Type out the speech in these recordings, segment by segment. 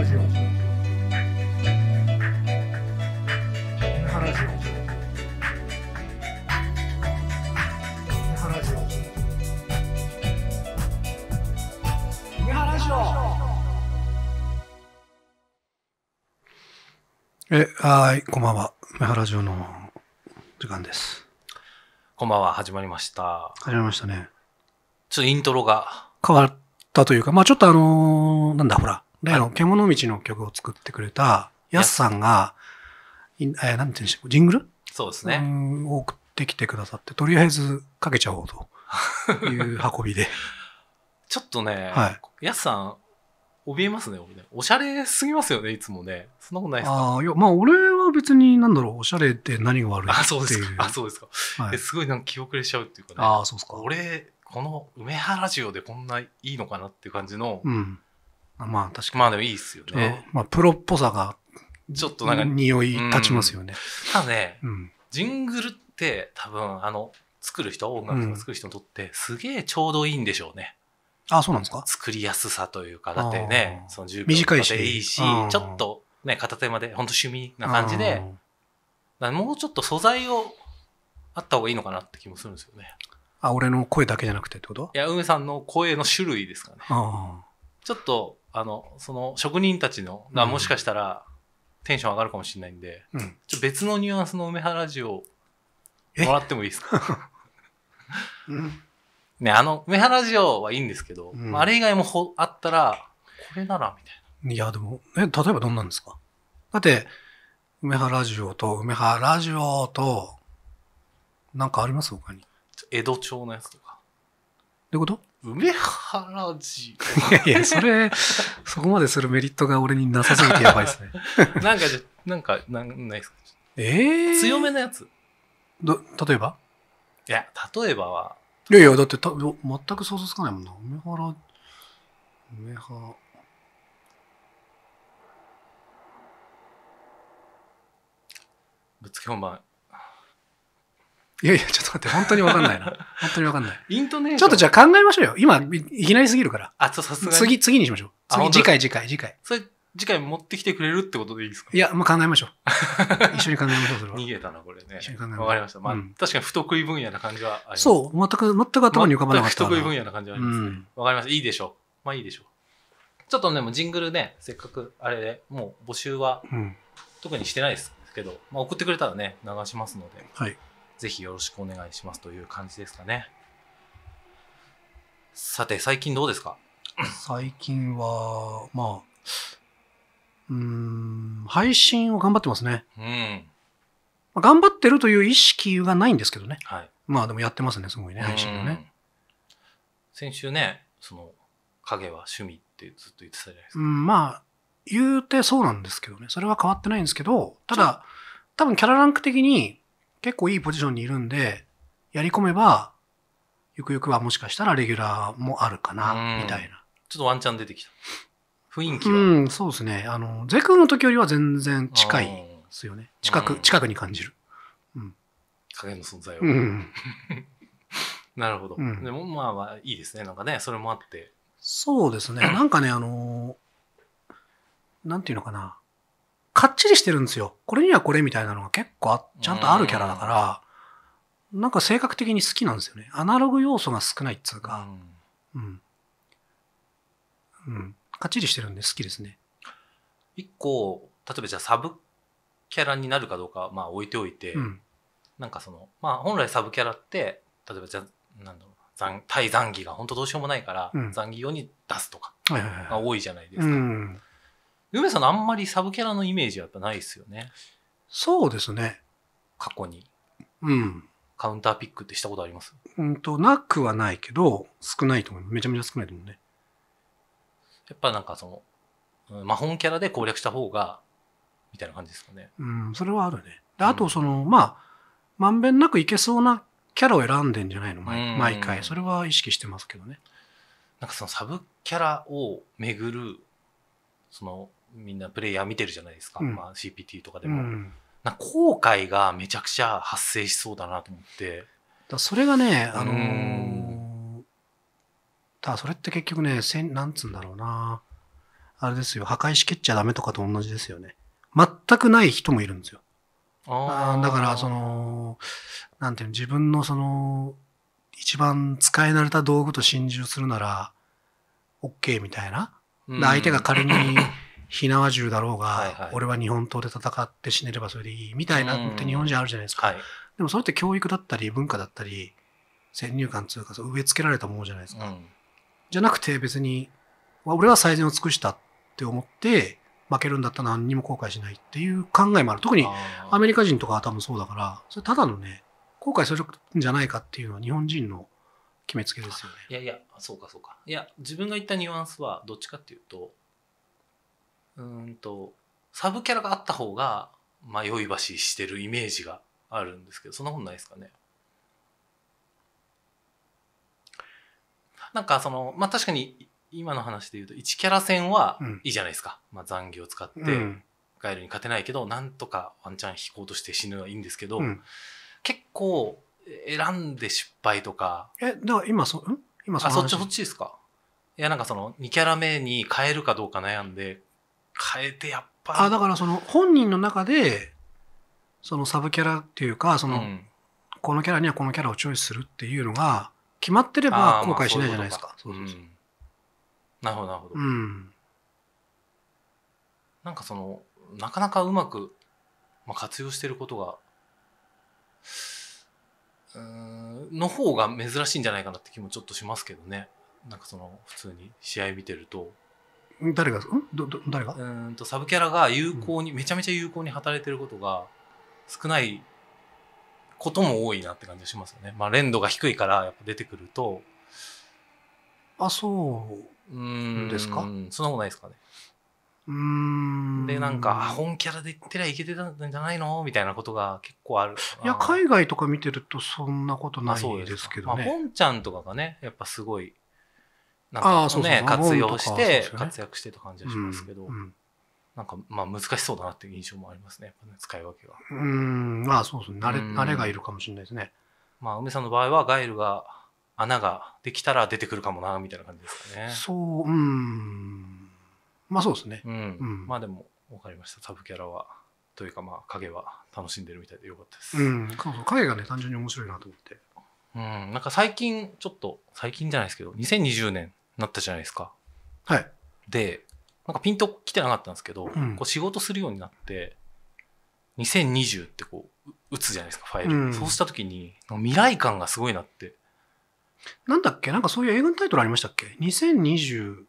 話を話を話を話え、はい、こんばんは。梅原城の時間です。こんばんは、始まりました。始まりましたね。ちょっとイントロが。変わったというか、まあちょっとあのー、なんだ、ほら、例の獣道の曲を作ってくれた、やすさんが、えー、なんて言うんでしょう、ジングルそうですね。送ってきてくださって、とりあえずかけちゃおうと いう運びで。ちょっとね、はい、やすさん、怯えますね、俺ね。おしゃれすぎますよね、いつもね。そんなことないですかああ、いや、まあ、俺は別に、なんだろう、おしゃれって何が悪いっていう。あ、そうですか。あ、そうですか。はい、すごいなんか気遅れしちゃうっていうかね。ああ、そうですか。俺、この梅原ジオでこんないいのかなっていう感じの、うん、まあ確かに。まあでもいいっすよね。まあプロっぽさが、ちょっとなんか、匂い立ちますよね。ただね、うん、ジングルって多分、あの、作る人、音楽作る人にとって、すげえちょうどいいんでしょうね。うん、あ、そうなんですか作りやすさというか、だってね、その10秒でいいし、ちょっとね、片手まで、ほんと趣味な感じで、もうちょっと素材をあった方がいいのかなって気もするんですよね。あ、俺の声だけじゃなくてってこといや、梅さんの声の種類ですかね。ちょっとあのその職人たちのがもしかしたらテンション上がるかもしれないんで、うん、ちょ別のニュアンスの梅原ジオもらってもいいですか、うん、ねあの梅原ジオはいいんですけど、うん、あれ以外もほあったらこれならみたいないやでもえ例えばどんなんですかだって梅原ジオと梅原ラジオとなんかあります他に江戸町のやつとかどういうこと梅原寺。いやいや、それ、そこまでするメリットが俺になさすぎてやばいですね。なんか、じゃ、なんか、なんないですかええー、強めのやつ。ど、例えばいや、例えばは。いやいや、だってた全く想像つかないもんな。梅原、梅原。ぶっつけ本番いやいや、ちょっと待って、本当にわかんないな。本当にわかんない。イントネーションちょっとじゃあ考えましょうよ。今、いきなりすぎるから。あ、そう、さすがに。次、次にしましょう。次、次回、次回、次回。それ、次回持ってきてくれるってことでいいですかいや、もう考えましょう。一緒に考えましょう、それは。逃げたな、これね。一緒に考えましょう。わかりました。まあ、うん、確かに不得意分野な感じはあります。そう、全く、全く頭に浮かばなかった。不得意分野な感じはありますね。わ、うん、かりました。いいでしょう。まあいいでしょう。ちょっとね、もジングルね、せっかくあれで、もう募集は、特にしてないですけど、まあ送ってくれたらね、流しますので。はい。ぜひよろしくお願いしますという感じですかね。さて、最近どうですか 最近は、まあ、うん、配信を頑張ってますね。うん。頑張ってるという意識がないんですけどね。はい。まあでもやってますね、すごいね、配信をね。先週ね、その、影は趣味ってずっと言ってたじゃないですか。うん、まあ、言うてそうなんですけどね。それは変わってないんですけど、ただ、多分キャラランク的に、結構いいポジションにいるんで、やり込めば、ゆくゆくはもしかしたらレギュラーもあるかな、みたいな。ちょっとワンチャン出てきた。雰囲気は。うん、そうですね。あの、ゼクの時よりは全然近いですよね。近く、近くに感じる。うん。影の存在を。うん、なるほど。うん、でも、まあまあ、いいですね。なんかね、それもあって。そうですね。なんかね、あのなんていうのかな。かっちりしてるんですよ。これにはこれみたいなのが結構あちゃんとあるキャラだから、なんか性格的に好きなんですよね。アナログ要素が少ないっつうか、うん。うん。かっちりしてるんで好きですね。一個、例えばじゃあサブキャラになるかどうか、まあ置いておいて、うん、なんかその、まあ本来サブキャラって、例えばじゃあ、なんだろう。対残機が本当どうしようもないから、うん、残機用に出すとかが多いじゃないですか。梅さんあんまりサブキャラのイメージはやっぱないですよね。そうですね。過去に。うん。カウンターピックってしたことありますうんと、なくはないけど、少ないと思う。めちゃめちゃ少ないと思うね。やっぱなんかその、ま法本キャラで攻略した方が、みたいな感じですかね。うん、それはあるね。で、あとその、うん、まあ、まんべんなくいけそうなキャラを選んでんじゃないの毎毎回。それは意識してますけどね。なんかそのサブキャラをめぐる、その、みんなプレイヤー見てるじゃないですか、うん、まあ、CPT とかでも、うん、な後悔がめちゃくちゃ発生しそうだなと思ってだそれがねあのー、だそれって結局ねせんなんつうんだろうなあれですよ破壊しきっちゃダメとかと同じですよね全くない人もいるんですよあだからそのなんていうの自分のその一番使い慣れた道具と心中するなら OK みたいな、うん、相手が仮に 火縄銃だろうが、はいはい、俺は日本刀で戦って死ねればそれでいいみたいなって日本人あるじゃないですか、はい、でもそれって教育だったり文化だったり先入観というか植え付けられたものじゃないですか、うん、じゃなくて別に俺は最善を尽くしたって思って負けるんだったら何にも後悔しないっていう考えもある特にアメリカ人とかは多分そうだからそれただのね後悔するんじゃないかっていうのは日本人の決めつけですよねいやいやそうかそうかいや自分が言ったニュアンスはどっちかっていうとうんとサブキャラがあった方が迷い橋してるイメージがあるんですけどそんなことないですかねなんかそのまあ確かに今の話で言うと1キャラ戦はいいじゃないですか、うん、まあ、残業使ってガイルに勝てないけど、うん、なんとかワンチャン引こうとして死ぬのはいいんですけど、うん、結構選んで失敗とかえでは今そん今そあそっちそっちですかいやなんかその2キャラ目に変えるかどうか悩んで変えてやっぱあだからその本人の中でそのサブキャラっていうかその、うん、このキャラにはこのキャラをチョイスするっていうのが決まってれば後悔しないじゃないですか。そうそうそう、なるほどなるほど。うん、なんかそのなかなかうまく、まあ、活用してることがの方が珍しいんじゃないかなって気もちょっとしますけどねなんかその普通に試合見てると誰が、うんどど誰がうんとサブキャラが有効に、めちゃめちゃ有効に働いてることが少ないことも多いなって感じがしますよね。まあ、連度が低いからやっぱ出てくると。あ、そうですかそんなことないですかね。うんでなんか本キャラで言ってりゃいけてたんじゃないのみたいなことが結構あるいや海外とか見てるとそんなことないですけどね、まあ、本ちゃんとかがねやっぱすごいなんかね、活用して、活躍してた感じがしますけど、なんかまあ難しそうだなっていう印象もありますね、使い分けが。うん、まあそうですね、慣れ,、慣れがいるかもしれないですね。まあ、梅さんの場合はガイルが、穴ができたら出てくるかもな、みたいな感じですかね。そう、うん。まあそうですね。うん。まあでも、わかりました、サブキャラは。というかまあ影は楽しんでるみたいでよかったです。うん、そうそう影がね単純に面白いなと思って。うん、なんか最近ちょっと最近じゃないですけど2020年なったじゃないですか。はい。で、なんかピンと来てなかったんですけど、うん、こう仕事するようになって、2020ってこう、打つじゃないですか、ファイル。うん、そうした時に、未来感がすごいなって。なんだっけなんかそういう英語のタイトルありましたっけ ?2020、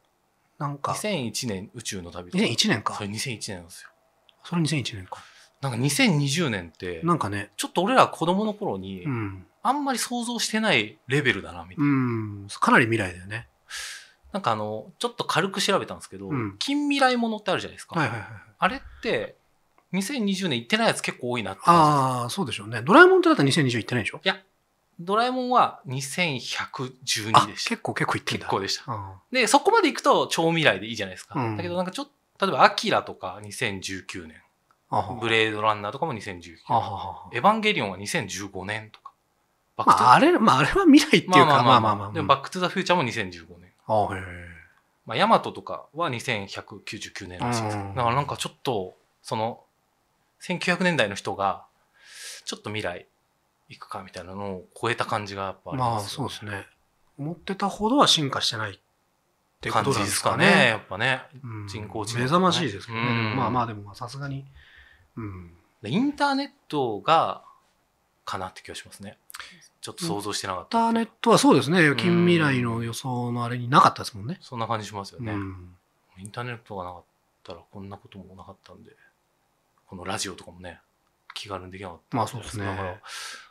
なんか。2001年宇宙の旅とか。2001年か。それ2001年なんですよ。それ2001年か。なんか2020年って、なんかね、ちょっと俺ら子供の頃に、あんまり想像してないレベルだな、みたいな、うん。かなり未来だよね。なんかあの、ちょっと軽く調べたんですけど、うん、近未来ものってあるじゃないですか。はいはいはい、あれって、2020年行ってないやつ結構多いなってああ、そうでしょうね。ドラえもんってだったら2020行ってないでしょいや、ドラえもんは2112でした。結構結構行ってん結構でした、うん。で、そこまで行くと超未来でいいじゃないですか。うん、だけどなんかちょっと、例えば、アキラとか2019年。ブレードランナーとかも2019年。エヴァンゲリオンは2015年とか。まあ、あれ、まあ、あれは未来っていうか、まあまあまあ、まあまあまあ、でも、バックトゥザフューチャーも2015年。ああへえまあ、大和とかは2199年らしいです、うん、だからなんかちょっとその1900年代の人がちょっと未来行くかみたいなのを超えた感じがやっぱあります、ね、まあそうですね思ってたほどは進化してないって感じですかね、ね、やっぱね、うん、人工知能、ね、目覚ましいですけどね、うん、まあまあでもさすがに、うん、インターネットがかなって気がしますねちょっと想像してなかった。インターネットはそうですね。近未来の予想のあれになかったですもんね。そんな感じしますよね。インターネットがなかったらこんなこともなかったんで、このラジオとかもね、気軽にできなかったまあそうですね。だから、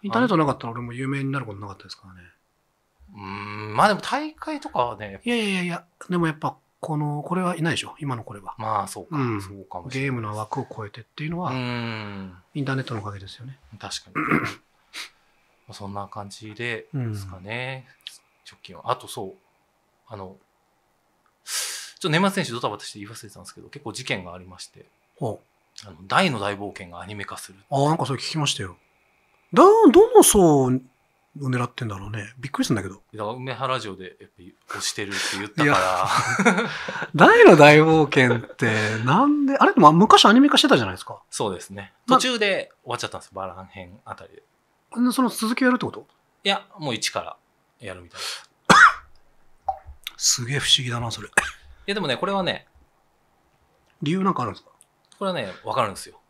インターネットなかったら俺も有名になることなかったですからね。うん、まあでも大会とかはね。いやいやいや、でもやっぱ、この、これはいないでしょ、今のこれは。まあそうか、うん、そうかもしれない。ゲームの枠を超えてっていうのは、インターネットのおかげですよね。確かに。そんな感じでですかね、直近は。あとそう、あの、ちょっと年末年始ドタバタして言い忘れてたんですけど、結構事件がありまして、あの大の大冒険がアニメ化する。あ、なんかそれ聞きましたよ。だ、どの層を狙ってんだろうね。びっくりしたんだけど。だから梅原城でやっぱ押してるって言ったから。大の大冒険ってなんで、あれでも昔アニメ化してたじゃないですか。そうですね。途中で終わっちゃったんですバラン編あたりで。その続きやるってこといや、もう一からやるみたいな。すげえ不思議だな、それ。いや、でもね、これはね。理由なんかあるんですかこれはね、わかるんですよ。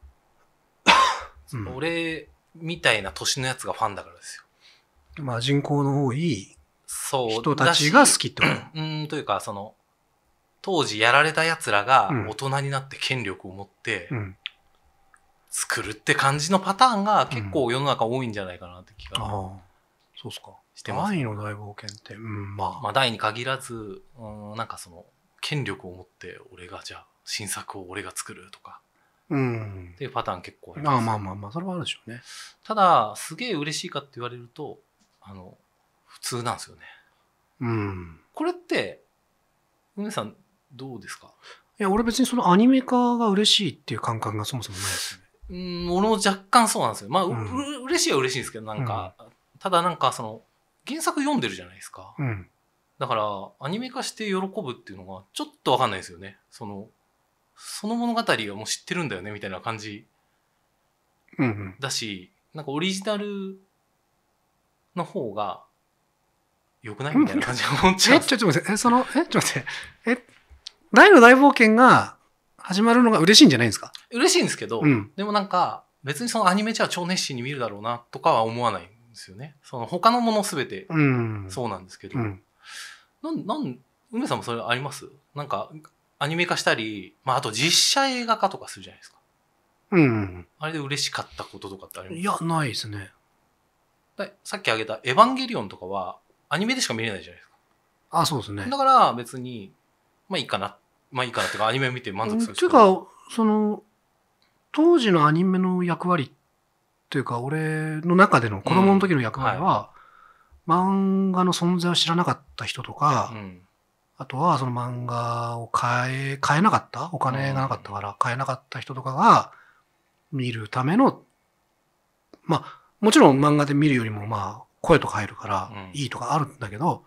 うん、俺みたいな年のやつがファンだからですよ。まあ人口の多い人たちが好きってこと うん、というか、その、当時やられた奴らが大人になって権力を持って、うん、作るって感じのパターンが結構世の中多いんじゃないかなって気が、そうすかしてます。第の大冒険って、うんまあ、まあ第に限らず、うん、なんかその権力を持って俺がじゃあ新作を俺が作るとか、うん、っていうパターン結構あります、ね、まあまあまあまあそれはあるでしょうねただすげえ嬉しいかって言われるとあの普通なんですよねうんこれって梅さんどうですかいや俺別にそのアニメ化が嬉しいっていう感覚がそもそもないですねうん、俺も若干そうなんですよ。まあ、うん、嬉しいは嬉しいんですけど、なんか、うん、ただなんかその、原作読んでるじゃないですか。うん、だから、アニメ化して喜ぶっていうのが、ちょっとわかんないですよね。その、その物語はもう知ってるんだよね、みたいな感じ。うんうん、だし、なんかオリジナルの方が、良くないみたいな感じが思っちゃう。え、ちょ、ちょ、待って、え、その、え、ちょ、待って、え、大の大冒険が、始まるのが嬉しいんじゃないですか嬉しいんですけど、うん、でもなんか別にそのアニメじゃ超熱心に見るだろうなとかは思わないんですよね。その他のものすべてそうなんですけど、うん、なんなん梅さんもそれありますなんかアニメ化したり、まあ、あと実写映画化とかするじゃないですか。うん。あれで嬉しかったこととかってありますいや、ないですね。さっき挙げた「エヴァンゲリオン」とかはアニメでしか見れないじゃないですか。あそうですね。だから別にまあいいかなっまあいいかなっていうか、アニメを見て満足するっていうか、その、当時のアニメの役割っていうか、俺の中での子供の時の役割は、うんはい、漫画の存在を知らなかった人とか、うん、あとはその漫画を買え、買えなかったお金がなかったから買えなかった人とかが見るための、まあ、もちろん漫画で見るよりもまあ、声とか入るからいいとかあるんだけど、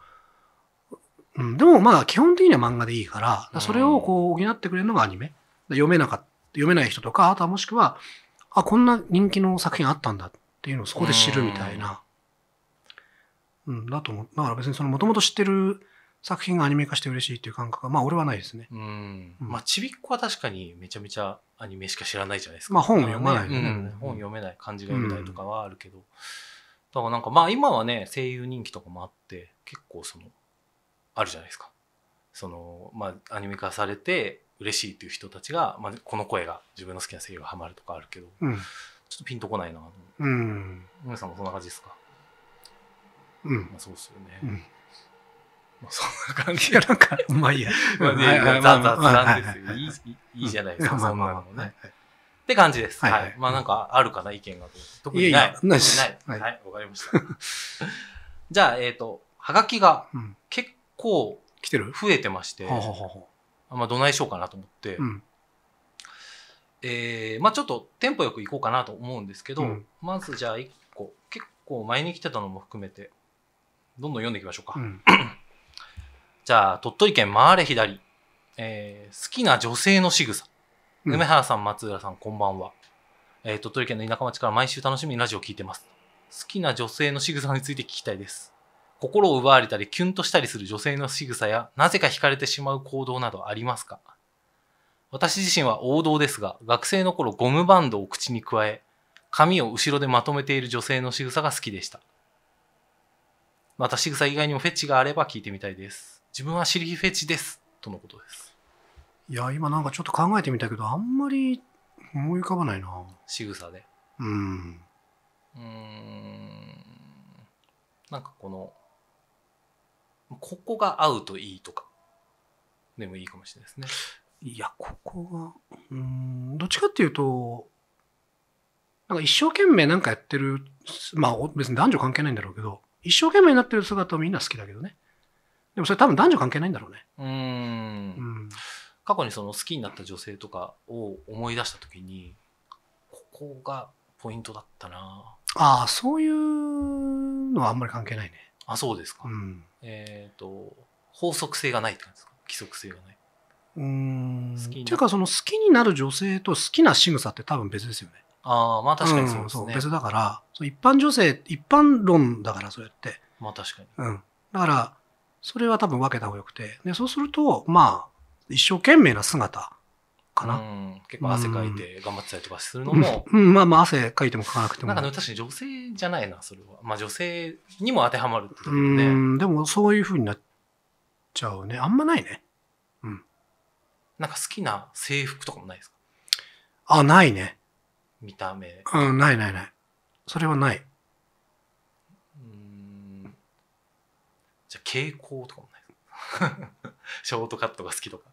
うん、でもまあ基本的には漫画でいいから、からそれをこう補ってくれるのがアニメ。読めなかった、読めない人とか、あとはもしくは、あ、こんな人気の作品あったんだっていうのをそこで知るみたいな。うん、うん、だと思う。だから別にそのもともと知ってる作品がアニメ化して嬉しいっていう感覚は、まあ俺はないですね。うん。まあちびっ子は確かにめちゃめちゃアニメしか知らないじゃないですか。まあ本を読まない、ね、うん、本読めない、漢字が読めないとかはあるけど。だからなんかまあ今はね、声優人気とかもあって、結構その、あるじゃないですか。そのまあ、アニメ化されて嬉しいっていう人たちが、まあ、この声が自分の好きな声優がハマるとかあるけど、うん、ちょっとピンとこないなうん皆さんもそんな感じですかうんまあそうですよね、うん、まあそんな感じやなんかまいやまあねですよ、いいいいじゃないですか、うん、そんなのね、ままって感じです。はい、はいはい、まあなんかあるかな、意見が。特にない。いやいやないです。ない。はい、わ、はい、かりました。じゃあ、えっ、ー、と、はがきが結構来てる増えてまして、まあ、どないしようかなと思って、えまあ、ちょっとテンポよく行こうかなと思うんですけど、まずじゃあ1個結構前に来てたのも含めてどんどん読んでいきましょうか、うん、じゃあ鳥取県回れ左、えー、好きな女性の仕草梅原さん松浦さんこんばんは、えー、鳥取県の田舎町から毎週楽しみにラジオを聞いてます好きな女性の仕草について聞きたいです心を奪われたりキュンとしたりする女性の仕草やなぜか惹かれてしまう行動などありますか私自身は王道ですが学生の頃ゴムバンドを口に加え髪を後ろでまとめている女性の仕草が好きでしたまた仕草以外にもフェチがあれば聞いてみたいです自分は尻フェチですとのことですいや今なんかちょっと考えてみたけどあんまり思い浮かばないな仕草でうんうんなんかこのここが合うといいとかでもいいかもしれないですね。いや、ここが、うん、どっちかっていうと、なんか一生懸命なんかやってる、まあ別に男女関係ないんだろうけど、一生懸命になってる姿をみんな好きだけどね。でもそれ多分男女関係ないんだろうね。うんうん。過去にその好きになった女性とかを思い出した時に、ここがポイントだったなああ、そういうのはあんまり関係ないね。あそうですか、うん、えっ、ー、と法則性がないって感じですか規則性がないうんっていうかその好きになる女性と好きな仕草って多分別ですよねああまあ確かにそうですね、うん、別だから一般女性一般論だからそうやってまあ確かに、うん、だからそれは多分分けた方がよくてでそうするとまあ一生懸命な姿かな。結構汗かいて頑張ってたりとかするのも。うん、まあまあ汗かいてもかかなくても。なんか確かに女性じゃないな、それは。まあ女性にも当てはまるってことね。うん、でもそういうふうになっちゃうね。あんまないね。うん。なんか好きな制服とかもないですかあ、ないね。見た目。うん、ないないない。それはない。うんじゃあ傾向とかもない ショートカットが好きとか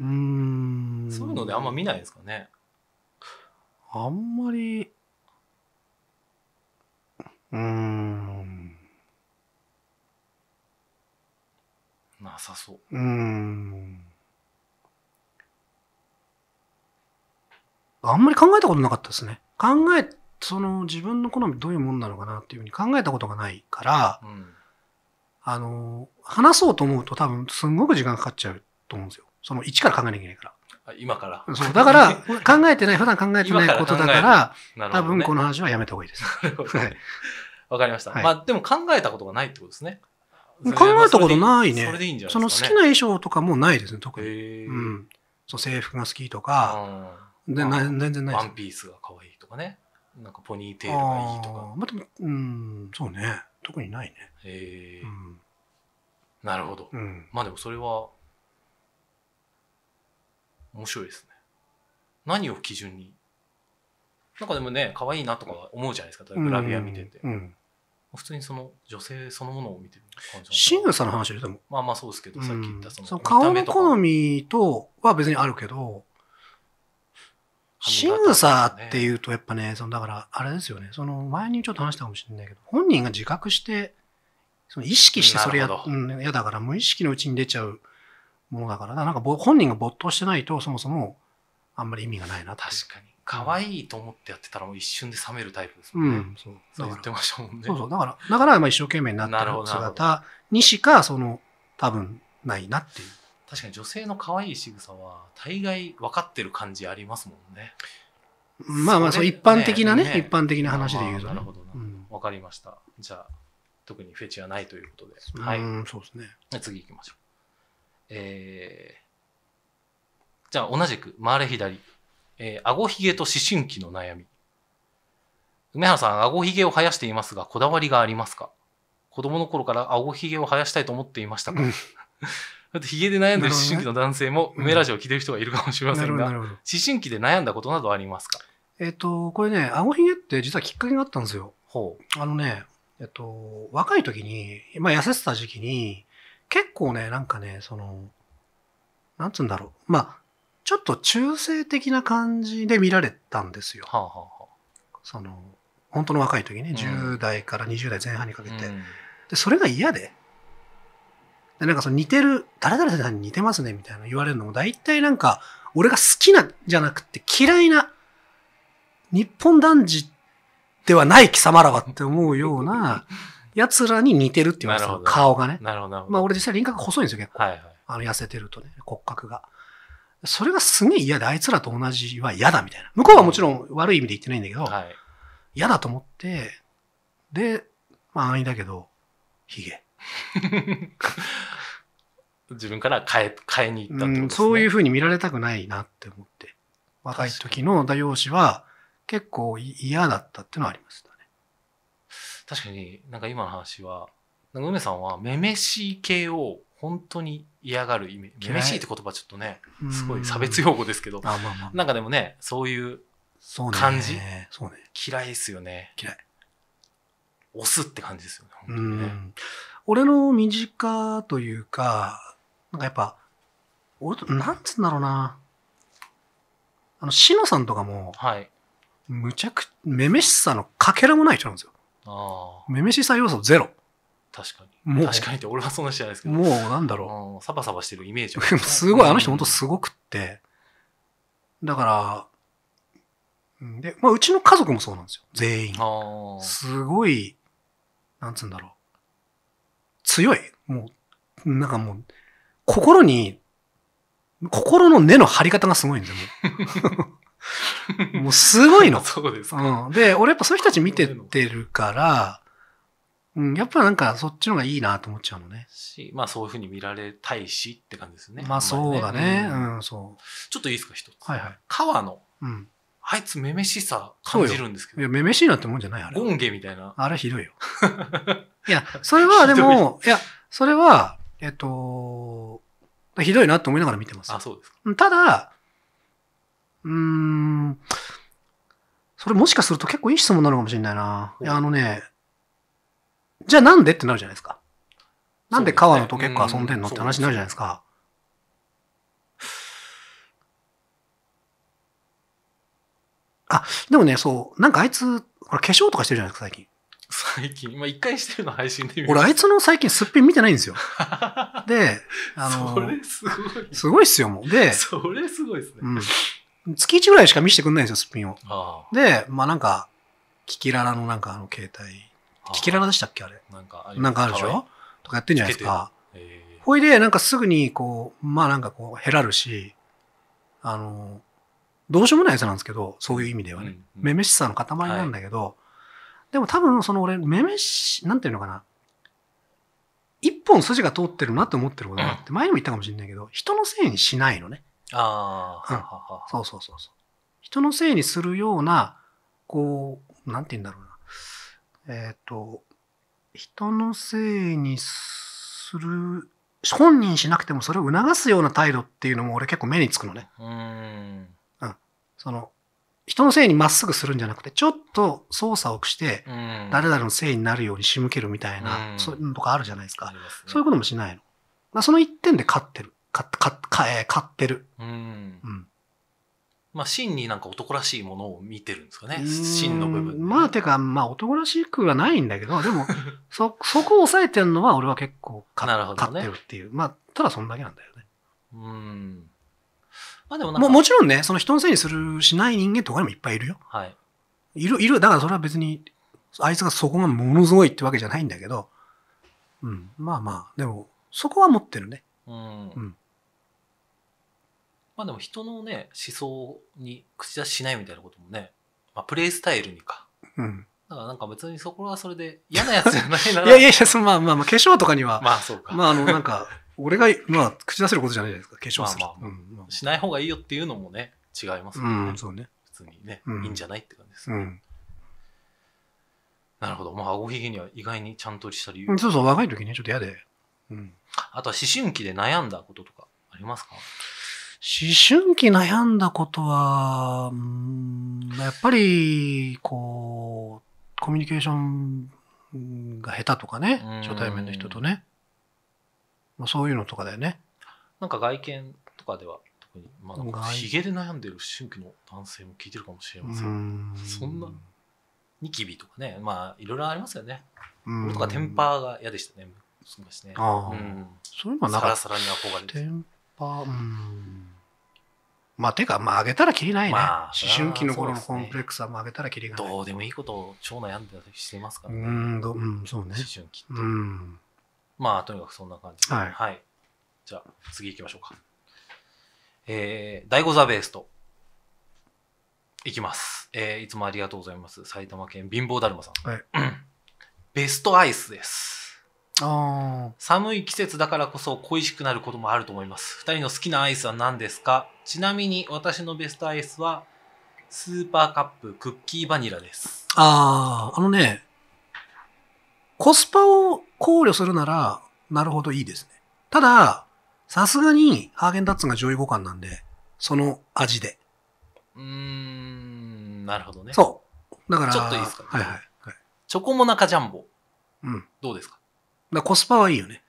うんそういうのであんま見ないですかねあんまりうんなさそううんあんまり考えたことなかったですね考えその自分の好みどういうもんなのかなっていうふうに考えたことがないから、うん、あの話そうと思うと多分すんごく時間かかっちゃうと思うんですよその一から考えなきゃいけないから。今から。そう。だから、考えてない、普段考えてないことだから、からね、多分この話はやめた方がいいです。わかりました。はい、まあ、でも考えたことがないってことですね。考えたことないね。それでいいんじゃないですか、ね、その好きな衣装とかもないですね、特に。うん。そう制服が好きとか、でな全然ないワンピースが可愛いとかね。なんかポニーテールがいいとか。まあ、でも、うん、そうね。特にないね。へえ、うん、なるほど。うん、まあでもそれは面白いですね何を基準になんかでもね可愛いなとか思うじゃないですかグラビア見てて、うんうん普通にその女性そのものを見てる感じシンさの話でもまあまあそうですけど、うん、さっき言ったそのその顔の好みとは別にあるけど仕草っていうとやっぱね、そのだからあれですよね、その前にちょっと話したかもしれないけど、本人が自覚して、その意識してそれや,、うん、やだから無意識のうちに出ちゃうものだからなんか本人が没頭してないとそもそもあんまり意味がないな確かに可愛いと思ってやってたら一瞬で冷めるタイプですもんね、うん、そうそう言ってましたもんねそうそうだからだからまあ一生懸命になってる姿にしかその多分ないなっていう確かに女性の可愛い仕草は大概分かってる感じありますもんねまあまあそう、一般的なね、ね、一般的な話で言うと、ね、なるほどな、うん、分かりましたじゃあ特にフェチはないということで、はいそうですね次行きましょうえー、じゃあ同じく回れ左、えー、顎ひげと思春期の悩み梅原さん顎ひげを生やしていますがこだわりがありますか子供の頃から顎ひげを生やしたいと思っていましたか、うん、だってひげで悩んでる思春期の男性も梅ラジオを着いてる人がいるかもしれませんが、思春期で悩んだことなどありますかえっ、とこれね顎ひげって実はきっかけがあったんですよ。ほうあのねえっと、若い時に、まあ、痩せてた時期に、結構ね、なんかね、その、なんつうんだろう。まあ、ちょっと中性的な感じで見られたんですよ。はあはあ、その、本当の若い時ね、10代から20代前半にかけて。うん、で、それが嫌で。で、なんかその似てる、誰々さんに似てますね、みたいな言われるのも、大体なんか、俺が好きな、じゃなくて嫌いな、日本男児ではない貴様らはって思うような、奴らに似てるって言われてた顔がね。なるほど。まあ俺実際輪郭細いんですよ、結構。はいはい、あの痩せてるとね、骨格が。それがすげえ嫌で、あいつらと同じは嫌だみたいな。向こうはもちろん悪い意味で言ってないんだけど、はい、嫌だと思って、で、まあ安易だけど、ヒゲ。自分から変え、変えに行ったってことですね、うん、そういうふうに見られたくないなって思って。若い時の大容子は結構嫌だったっていうのはありました。確かになんか今の話は梅さんはめめしい系を本当に嫌がるイメージめめしいって言葉ちょっとねすごい差別用語ですけど、まあまあ、なんかでもねそういう感じ、ねね、嫌いですよね嫌い押すって感じですよねね俺の身近というかなんかやっぱ俺となんつうんだろうなあの志乃さんとかも、はい、むちゃくめめしさのかけらもない人なんですよあめめしさ要素ゼロ確かにもう確かにって俺はそんな知らないですけどもうなんだろうサバサバしてるイメージ すごいあの人本当すごくってだからで、まあ、うちの家族もそうなんですよ全員すごいなんつうんだろう強いもうなんかもう心に心の根の張り方がすごいんですよもう もうすごいの。そうですか、うん。で、俺やっぱそういう人たち見てってるから、うん、やっぱなんかそっちの方がいいなと思っちゃうのね。し、まあそういうふうに見られたいしって感じですね。まあそうだね。うん、うん、そう。ちょっといいですか、一つ。はいはい。川の、うん、あいつめめしさ感じるんですけど。いや、めめしいなってもんじゃないあれ。ゴンゲみたいな。あれひどいよ。いや、それはでも、いいや、それは、えっと、ひどいなと思いながら見てます。あ、そうですか。ただ、うーん。それもしかすると結構いい質問なのかもしれないな。いや、あのね、じゃあなんでってなるじゃないですか。なんで川野と結構遊んでんのって話になるじゃないですか。あ、でもね、そう、なんかあいつ、これ化粧とかしてるじゃないですか、最近。最近、今一回してるの配信で見俺、あいつの最近すっぴん見てないんですよ。で、あの、それすごい。すごいっすよ、もう。で、それすごいっすね。うん月1ぐらいしか見せてくんないんですよ、スピンを。で、まあなんか、キキララのなんかあの携帯。キキララでしたっけあれ。なんかなんかあるでしょとかやってんじゃないですか。ほいで、なんかすぐにこう、まあなんかこう、減らるし、あの、どうしようもないやつなんですけど、そういう意味ではね。めめしさの塊なんだけど、でも多分その俺、めめし、なんていうのかな。一本筋が通ってるなって思ってることがあって、前にも言ったかもしれないけど、人のせいにしないのね。ああ、うん、そうそうそうそう。人のせいにするような、こう、なんて言うんだろうな。えっ、ー、と、人のせいにする、本人しなくてもそれを促すような態度っていうのも俺結構目につくのね。うん。うん。その、人のせいにまっすぐするんじゃなくて、ちょっと操作をして、誰々のせいになるように仕向けるみたいな、そういうのとかあるじゃないですか。そういうこともしないの。まあ、その一点で勝ってる。か、か、か、え買ってる。うん。うん。まあ、真になんか男らしいものを見てるんですかね。真の部分、まあ、てか、まあ、男らしくはないんだけど、でも、そ、そこを抑えてるのは俺は結構買、ね、買ってるっていう。まあ、ただそんだけなんだよね。うん。まあでもももちろんね、その人のせいにする、しない人間って他にもいっぱいいるよ。はい。いる、いる。だからそれは別に、あいつがそこがものすごいってわけじゃないんだけど、うん。まあまあ、でも、そこは持ってるね。うん。うん、まあでも人のね、思想に口出ししないみたいなこともね、まあプレイスタイルにか。うん。だからなんか別にそこはそれで嫌なやつじゃないないやいやいや、そまあまあまあ化粧とかには。まあそうか。まああのなんか、俺が、まあ口出せることじゃないですか、化粧する。まあまあ、まあ、しない方がいいよっていうのもね、違いますね。うん、そうね。普通にね、うん、いいんじゃないって感じですね。うんなるほど。まあ、顎ひげには意外にちゃんとした理由。そうそう、若い時ね、ちょっと嫌で。うん。あとは思春期で悩んだこととかありますか思春期悩んだことは、やっぱり、こう、コミュニケーションが下手とかね、初対面の人とね。まあ、そういうのとかだよね。なんか外見とかでは、特に、まあ、で悩んでる思春期の男性も聞いてるかもしれません。んそんな、ニキビとかね、まあ、いろいろありますよね。とかテンパーが嫌でしたね。すね。ああ。うん、そういうのはなかった。サラサラに憧れて。テンあうんまあていうかまああげたらきりないね、まあ、思春期の頃のコンプレックスはまああげたらきりがない、ね、どうでもいいことを超悩んでたりしてますからねうんどうんそうね思春期ってうんまあとにかくそんな感じで、はい、はい、じゃあ次行きましょうかえー、第5座ベースといきます、えー、いつもありがとうございます埼玉県貧乏だるまさん、はい、ベストアイスです寒い季節だからこそ恋しくなることもあると思います二人の好きなアイスは何ですかちなみに私のベストアイスはスーパーカップクッキーバニラですあああのねコスパを考慮するならなるほどいいですねたださすがにハーゲンダッツが上位互換なんでその味でうーんなるほどねそうだからちょっといいですか、ね、はいはい、はい、チョコモナカジャンボうんどうですかだコスパはいいよね。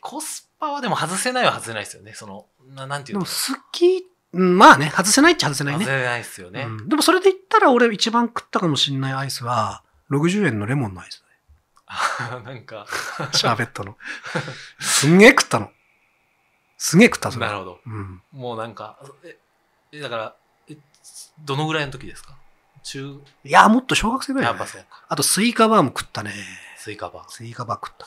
コスパはでも外せないは外せないですよね。その、ななんていうのでも好き、まあね、外せないっちゃ外せないね。外せないですよね、うん、でもそれで言ったら俺一番食ったかもしれないアイスは、60円のレモンのアイスだね。なんか。シャーベットの。すんげえ食ったの。すげえ食ったそれ。なるほど。うん、もうなんか、え、だから、どのぐらいの時ですか中いや、もっと小学生ぐらい、ね、あとスイカバーも食ったね。スイカバースイカバー食った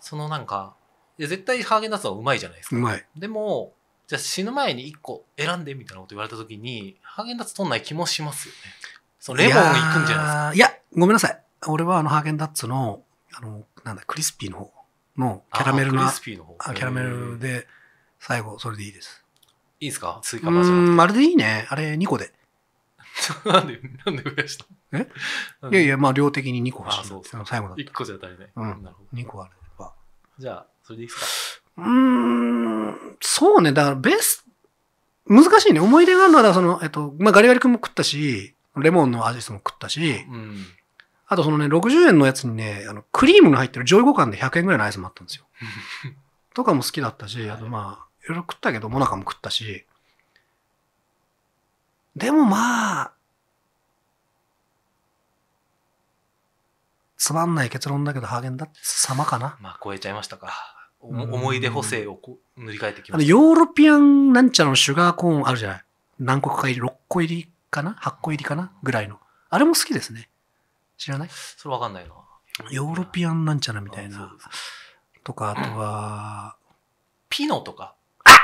そのなんかいや絶対ハーゲンダッツはうまいじゃないですかうまいでもじゃ死ぬ前に1個選んでみたいなこと言われた時にハーゲンダッツ取んない気もしますよねそのレモンいくんじゃないですかいやごめんなさい俺はあのハーゲンダッツのあのなんだクリスピーの方のキャラメルのキャラメルで最後それでいいですいいですかスイカバージョンまれでいいねあれ2個でなんで、なんで増やしたえいやいや、まあ量的に2個欲しい。あそうそう最後だった。1個じゃ足りない。うん。なるほど。2個あれば。じゃあ、それでいいですかうん、そうね。だから、ベース難しいね。思い出があるのは、その、えっと、まあ、ガリガリ君も食ったし、レモンのアジスも食ったし、うん、あとそのね、60円のやつにね、あの、クリームが入ってる上位互換で100円ぐらいのアイスもあったんですよ。とかも好きだったし、あとまあ、いろいろ食ったけど、モナカも食ったし、でもまあ、つまんない結論だけどハーゲンダッツ様かな。まあ超えちゃいましたか。思い出補正をこ塗り替えてきました。ヨーロピアンなんちゃらのシュガーコーンあるじゃない。何個か入り、6個入りかな ?8 個入りかなぐらいの。あれも好きですね。知らないそれわかんないな。ヨーロピアンなんちゃらみたいな。とか、あとは、ピノとか。あ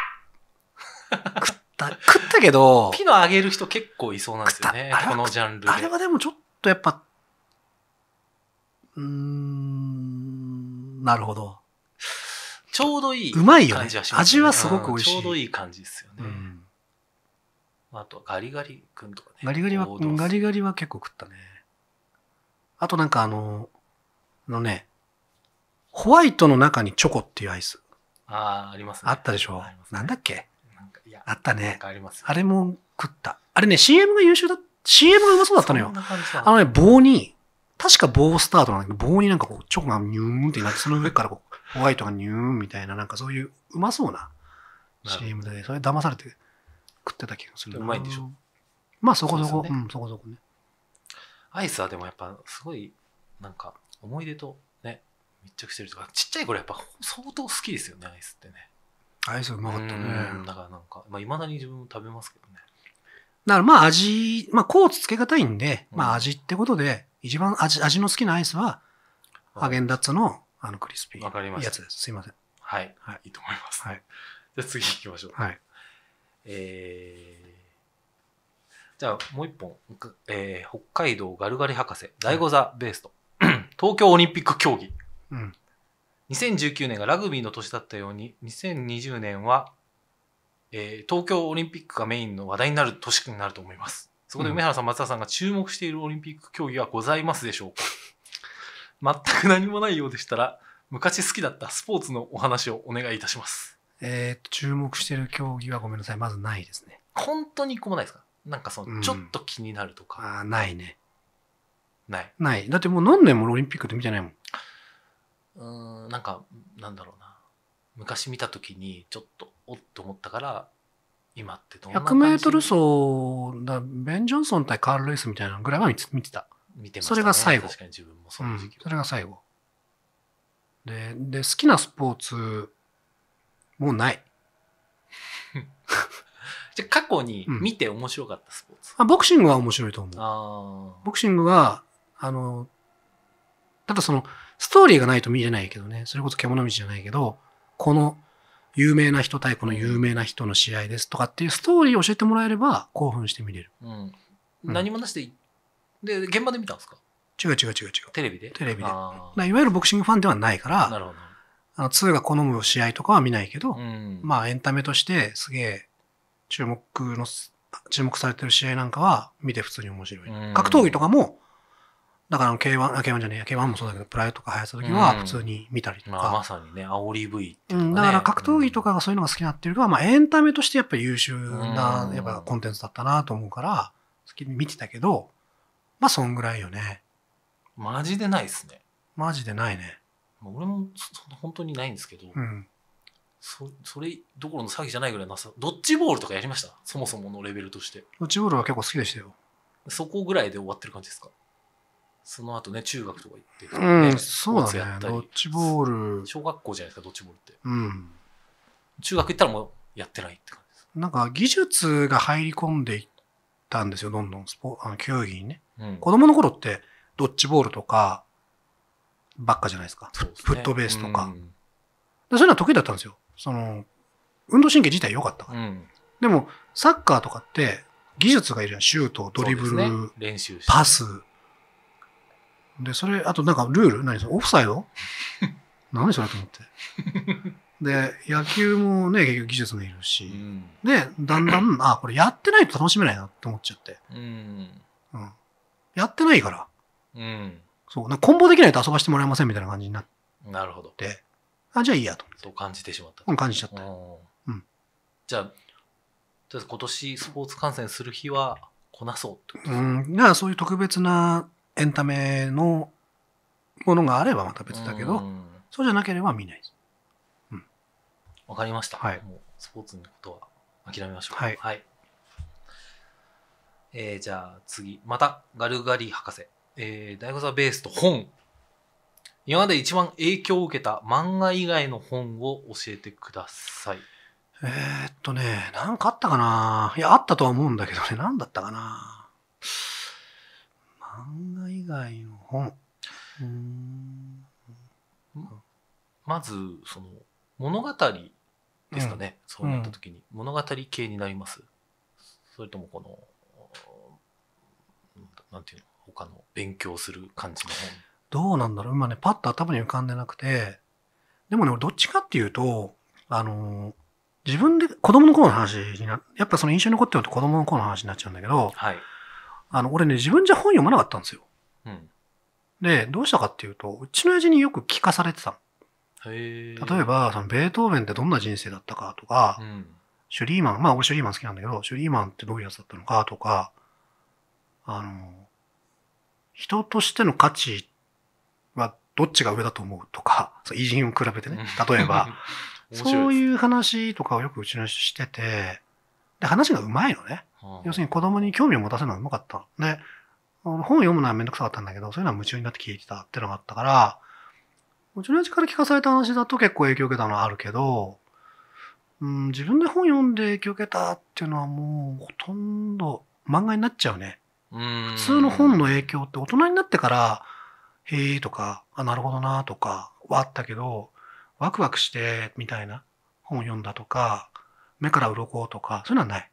っ 。食ったけど。ピノあげる人結構いそうなんですよね。このジャンルあれはでもちょっとやっぱ、うん、なるほど。ちょうどいい。うまいよ、ね、味はすごく美味しい。ちょうどいい感じですよね。うんあとガリガリ君とかね。ガリガリは、ガリガリは結構食ったね。あとなんかあの、のね、ホワイトの中にチョコっていうアイス。ああ、ありますね。あったでしょ。なんだっけあったね。あります、あれも食った。あれね、CM が優秀だ、CM がうまそうだったのよ。あのね、棒に、確か棒スタートなんだけど、棒になんかこう、チョコがニューンってなって、その上からこう、ホワイトがニューンみたいな、なんかそういううまそうな CM で、それ騙されて食ってた気がする。うまいんでしょまあそこそこ、ね、うん、そこそこね。アイスはでもやっぱすごい、なんか思い出とね、密着してるとか、ちっちゃい頃やっぱ相当好きですよね、アイスってね。アイスうまかったねだからなんかいまあ、だに自分も食べますけどねだからまあ味まあコーツつけがたいんで、うん、まあ味ってことで一番味味の好きなアイスはハーゲンダッツのあのクリスピーわやつですすいませんはい、はい、いいと思います、はい、じゃあ次行きましょうはいえー、じゃあもう一本、えー、北海道ガルガリ博士第5座ベースト、東京オリンピック競技、うん、2019年がラグビーの年だったように2020年は、えー、東京オリンピックがメインの話題になる年になると思いますそこで梅原さん、松田さんが注目しているオリンピック競技はございますでしょうか全く何もないようでしたら昔好きだったスポーツのお話をお願いいたしますえー、注目している競技はごめんなさいまずないですね本当に一個もないですかなんかその、ちょっと気になるとかあないねないないだってもう何年もオリンピックって見てないもんうんなんかなんだろうな昔見た時にちょっとおっと思ったから今ってどんな感じ1 0 0ル走だベン・ジョンソン対カール・レイスみたいなぐらいは見て見てた見てました、ね、それが最後確かに自分もその時期、うん、それが最後でで好きなスポーツもうない じゃ過去に見て面白かったスポーツ、うん、あボクシングは面白いと思うボクシングはあのただそのストーリーがないと見れないけどね、それこそ獣道じゃないけど、この有名な人対この有名な人の試合ですとかっていうストーリーを教えてもらえれば興奮して見れる。うん。うん、何もなしで、で、現場で見たんですか違う違う違う違う。テレビでテレビで。いわゆるボクシングファンではないから、なるほど。あの2が好む試合とかは見ないけど、うん、まあエンタメとしてすげえ注目の、注目されてる試合なんかは見て普通に面白い。うん、格闘技とかもだから K1、K1 じゃねえや、K1 もそうだけど、プライドとか流行った時は普通に見たりとか。うんまあ、まさにね、煽り V っていうか、ね、だから格闘技とかがそういうのが好きになってる、うか、まあエンタメとしてやっぱ優秀な、やっぱコンテンツだったなと思うから、好きに見てたけど、まあそんぐらいよね。マジでないっすね。マジでないね。俺もそんな本当にないんですけど、うん、そそれどころの詐欺じゃないぐらいなさ、ドッジボールとかやりましたそもそものレベルとして。ドッジボールは結構好きでしたよ。そこぐらいで終わってる感じですかその後ね、中学とか行って、ね、うん、そうだね。ドッジボール。小学校じゃないですか、ドッジボールって。うん。中学行ったらもうやってないって感じです。なんか技術が入り込んでいったんですよ、どんどんスポあの競技にね、うん。子供の頃って、ドッジボールとか、ばっかじゃないですか。すね、フットベースとか。うん、そういうのは得意だったんですよ。その、運動神経自体良かったから。うん、でも、サッカーとかって、技術がいるじゃん。シュート、ドリブル、ね、練習パス。で、それ、あとなんかルール何それオフサイド 何それと思って。で、野球もね、結局技術もいるし、うん、で、だんだん、あ、これやってないと楽しめないなって思っちゃって。うん。うん、やってないから。うん。そう、なコンボできないと遊ばしてもらえませんみたいな感じになって。なるほど。で、あ、じゃあいいやと。そう感じてしまった。うん、感じちゃった。うん。じゃあ、とりあえず今年スポーツ観戦する日はこなそうってことうん。なそういう特別なエンタメのものがあればまた別だけど、そうじゃなければ見ないです。うん。わかりました。はい。もうスポーツのことは諦めましょう。はい。はい、えー、じゃあ次。また、ガルガリ博士。えー、大悟さんベースと本。今まで一番影響を受けた漫画以外の本を教えてください。えー、っとね、なんかあったかないや、あったとは思うんだけどね、なんだったかな漫画以外の本うんまずその物語ですかね、うん、そうなった時に、物語系になりますそれともこのなんていうの他の勉強する感じの本どうなんだろう今ねパッと頭に浮かんでなくてでもねどっちかっていうとあの自分で子供の頃の話になやっぱその印象に残ってると子供の頃の話になっちゃうんだけど、はい、あの、俺ね、自分じゃ本読まなかったんですよ。うん。で、どうしたかっていうと、うちの親父によく聞かされてたの。へ例え、ば、そのベートーベンってどんな人生だったかとか、うん。シュリーマン、まあ俺シュリーマン好きなんだけど、シュリーマンってどういうやつだったのかとか、あの、人としての価値はどっちが上だと思うとか、そう偉人を比べてね、例えば、そういう話とかをよくうちの人してて、で、話が上手いのね。要するに子供に興味を持たせるのがうまかったで、本を読むのはめんどくさかったんだけど、そういうのは夢中になって聞いてたっていうのがあったから、うちの父から聞かされた話だと結構影響を受けたのはあるけど、うん、自分で本読んで影響を受けたっていうのはもうほとんど漫画になっちゃうね。う普通の本の影響って大人になってから、へえとか、あ、なるほどなとかはあったけど、ワクワクしてみたいな本を読んだとか、目から鱗とか、そういうのはない。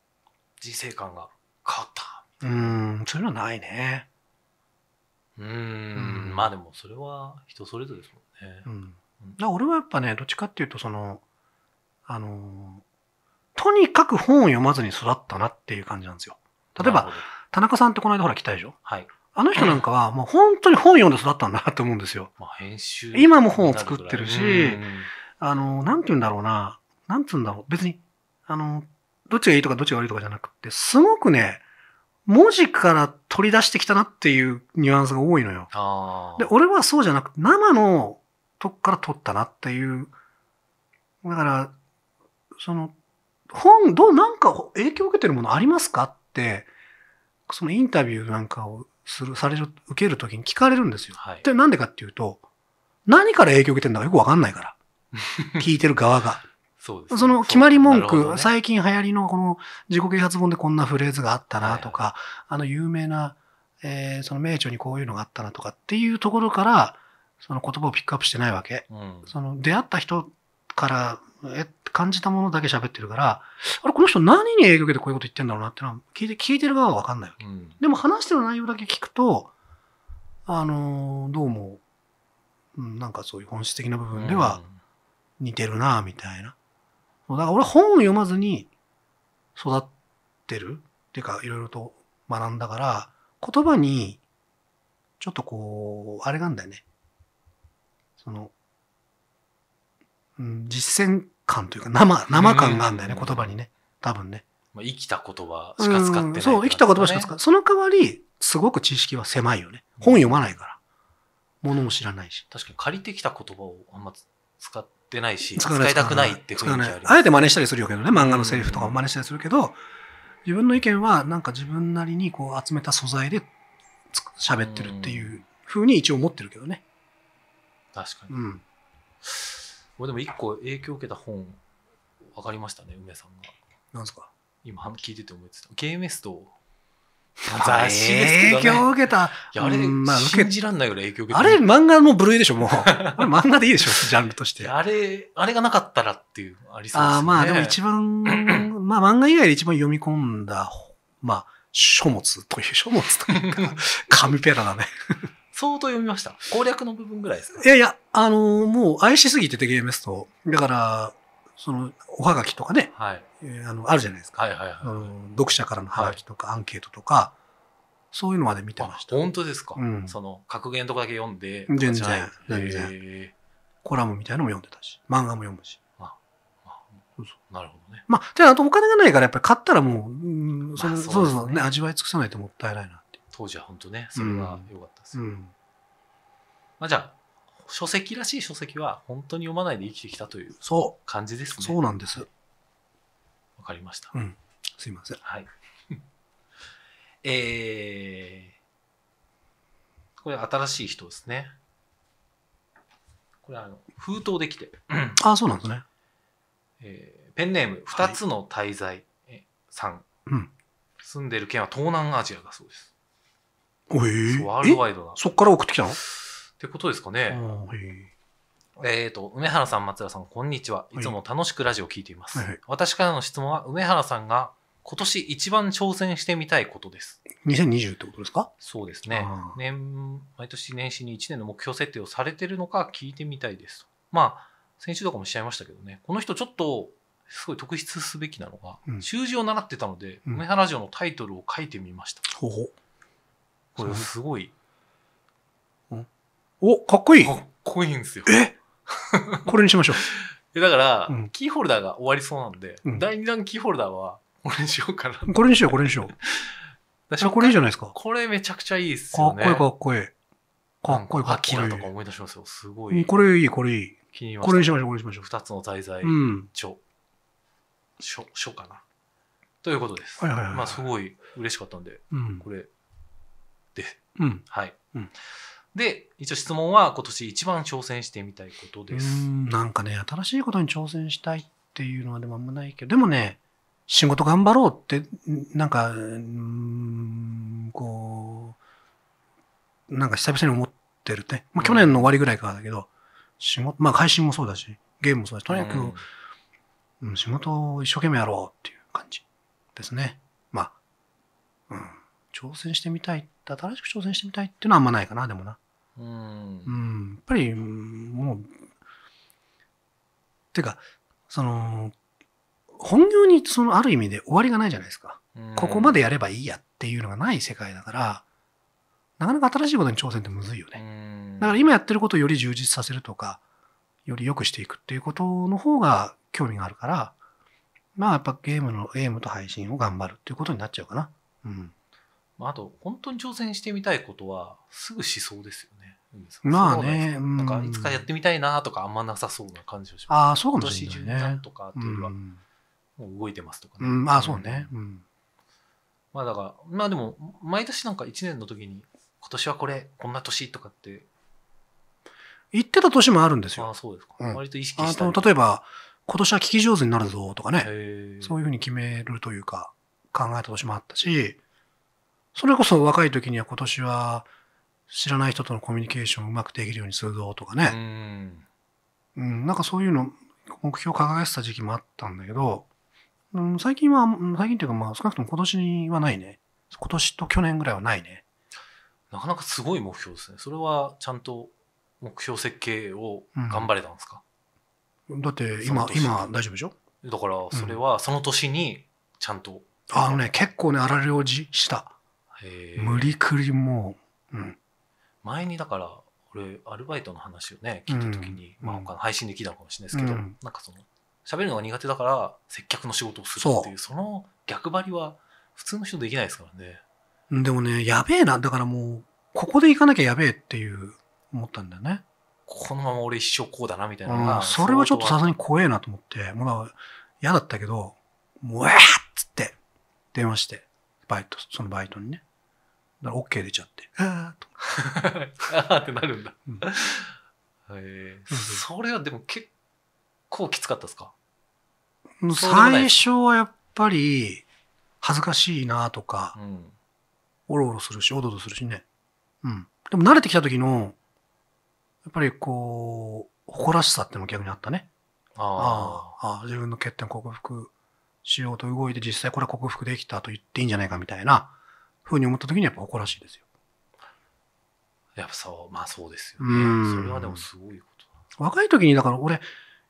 人生観が変わったうん、そういうのはないね。うん、まあでもそれは人それぞれですもんね。うん、俺はやっぱね、どっちかっていうと、その、あの、とにかく本を読まずに育ったなっていう感じなんですよ。例えば、田中さんってこの間ほら来たでしょはい。あの人なんかはもう本当に本読んで育ったんだなと思うんですよ。まあ編集。今も本を作ってるし、あの、なんて言うんだろうな、なん言うんだろう、別に、あの、どっちがいいとかどっちが悪いとかじゃなくて、すごくね、文字から取り出してきたなっていうニュアンスが多いのよ。で、俺はそうじゃなくて、生のとこから取ったなっていう。だから、その、本、どう、なんか影響を受けてるものありますかって、そのインタビューなんかをする、される、受けるときに聞かれるんですよ。はい、で、なんでかっていうと、何から影響を受けてるだかよくわかんないから。聞いてる側が。そその決まり文句、ね、最近流行りのこの自己啓発本でこんなフレーズがあったなとか、はい、あの有名な、えー、その名著にこういうのがあったなとかっていうところから、その言葉をピックアップしてないわけ。うん、その出会った人から、え、感じたものだけ喋ってるから、あれ、この人何に影響受けてこういうこと言ってんだろうなってのは聞いて、聞いてる側はわかんないわけ、うん。でも話してる内容だけ聞くと、あのー、どうも、うん、なんかそういう本質的な部分では似てるな、みたいな。そうだから俺本を読まずに育ってるっていうかいろいろと学んだから言葉にちょっとこうあれなんだよねその、うん、実践感というか生生感があるんだよね、言葉にね多分ね。まあ、生きた言葉しか使ってない、ねうん、そう、生きた言葉しか使ってその代わり、すごく知識は狭いよね。本読まないから。物も知らないし。確かに借りてきた言葉をあんま使ってってないし、使いたくないって雰囲気ある。あえて真似したりするけどね、漫画のセリフとかも真似したりするけど、自分の意見はなんか自分なりにこう集めた素材で喋ってるっていうふうに一応思ってるけどね。確かに。うん。俺でも一個影響を受けた本、わかりましたね、梅さんが。なんですか今聞いてて思ってた。ゲームスト雑誌ですけどね。影響を受けた。いや、あれ、まあ、信じらんないぐらい影響受けた。あれ、漫画の部類でしょ、もう。あれ、漫画でいいでしょ、ジャンルとして。あれ、あれがなかったらっていう、ありそうですね。ああ、まあ、でも一番、まあ、漫画以外で一番読み込んだ、まあ、書物という、書物というか、紙ペラだね。相当読みました。攻略の部分ぐらいですかいやいや、あのー、もう愛しすぎててゲームスト。だから、そのおはがきとかね、はい、えー、あのあるじゃないですか、はいはいはい、読者からのはがきとかアンケートとか、はい、そういうのまで見てました本当ですか、うん、その格言とかだけ読んで全然全然コラムみたいのも読んでたし漫画も読むしなるほどね。まあ、じゃあ、あとお金がないから、やっぱり買ったらもう、うん、そまあ、そうそうそう、ね、ね、味わい尽くさないともったいないなって。当時は本当ね、それは良かったですうんうん、まあ、じゃあ、書籍らしい書籍は本当に読まないで生きてきたという感じですね。そうなんです。わかりました。うん、すいません。はい。えー、これ新しい人ですね。これあの封筒できて。ああ、そうなんですね。えー、ペンネーム、二つの滞在さん、はいうん。住んでる県は東南アジアだそうです。えー、ワールドワイドな。そっから送ってきたのってことですかね。えっ、ー、と、梅原さん、松田さん、こんにちは。いつも楽しくラジオを聞いています。はいはい、私からの質問は、梅原さんが今年一番挑戦してみたいことです。2020ってことですかそうですね。年、毎年年始に1年の目標設定をされてるのか聞いてみたいです。まあ、先週とかもしちゃいましたけどね、この人ちょっと、すごい特筆すべきなのが、うん、習字を習ってたので、うん、梅原城のタイトルを書いてみました。ほほこれすごいお、かっこいいかっこいいんですよ。えこれにしましょう。だから、うん、キーホルダーが終わりそうなんで、うん、第2弾キーホルダーはこれにしようかな。これにしよう、これにしよう。私 これいいじゃないですか。これめちゃくちゃいいっすよね。かっこいい、かっこいい。かっこいい、かっこいい。キラとか思い出しますよ。すごい。これいい、これいい。気に入りました。これにしましょう、これにしましょう。二つの滞在、書、うん、書、ょかな。ということです。はいはいはい。まあ、すごい嬉しかったんで、うん、これで、うん、はい。うんで一応質問は今年一番挑戦してみたいことですなんかね新しいことに挑戦したいっていうのはでもあんまないけどでもね仕事頑張ろうってなんかうんこうなんか久々に思ってるって、まあ、去年の終わりぐらいからだけど、うん、仕事まあ配信もそうだしゲームもそうだしとにかく、うん、仕事を一生懸命やろうっていう感じですねまあ、うん、挑戦してみたい新しく挑戦してみたいっていうのはあんまないかな、でもな。うん。うん。やっぱり、もう、てか、その、本業にそのある意味で終わりがないじゃないですか。ここまでやればいいやっていうのがない世界だから、なかなか新しいことに挑戦ってむずいよね。だから今やってることをより充実させるとか、より良くしていくっていうことの方が興味があるから、まあやっぱゲームの、ゲームと配信を頑張るっていうことになっちゃうかな。うん。まあ、あと本当に挑戦してみたいことはすぐしそうですよね。まあね、なんかいつかやってみたいなとかあんまなさそうな感じがします。ああ、そうかもしれない、ね。とかっていうのは、もう動いてますとかね。うん、ああ、そうね。うん、まあだから、まあでも、毎年なんか1年の時に、今年はこれ、こんな年とかって。言ってた年もあるんですよ。ああ、そうですか。うん、割と意識して。例えば、今年は聞き上手になるぞとかね、そういうふうに決めるというか、考えた年もあったし、それこそ若い時には今年は知らない人とのコミュニケーションをうまくできるようにするぞとかね。うん、なんかそういうの、目標を掲げてた時期もあったんだけど、うん、最近は、最近っていうかまあ少なくとも今年はないね。今年と去年ぐらいはないね。なかなかすごい目標ですね。それはちゃんと目標設計を頑張れたんですか、うん、だって今、今大丈夫でしょだからそれはその年にちゃんと、うん、あのね、結構ね、あられをじした。無理くりもう、うん、前にだから俺アルバイトの話をね聞いた時に、うん、まあ他の配信で聞いたのかもしれないですけど、うん、なんかその喋るのが苦手だから接客の仕事をするっていうその逆張りは普通の人できないですからねでもねやべえなだからもうここで行かなきゃやべえっていう思ったんだよねこのまま俺一生こうだなみたいなうん、それはちょっとさすがに怖えなと思ってもう嫌だったけどもうえっつって電話してバイトそのバイトにねだから OK 出ちゃってああと あーってなるんだ、うん、それはでも結構きつかったですか最初はやっぱり恥ずかしいなとか、うん、おろおろするしおどおどするしねうんでも慣れてきた時のやっぱりこう誇らしさってのも逆にあったねああ自分の欠点克服しようと動いて実際これは克服できたと言っていいんじゃないかみたいなふうに思った時にやっぱ誇らしいですよ。やっぱそうまあそうですよね。それはでもすごいこと若い時にだから俺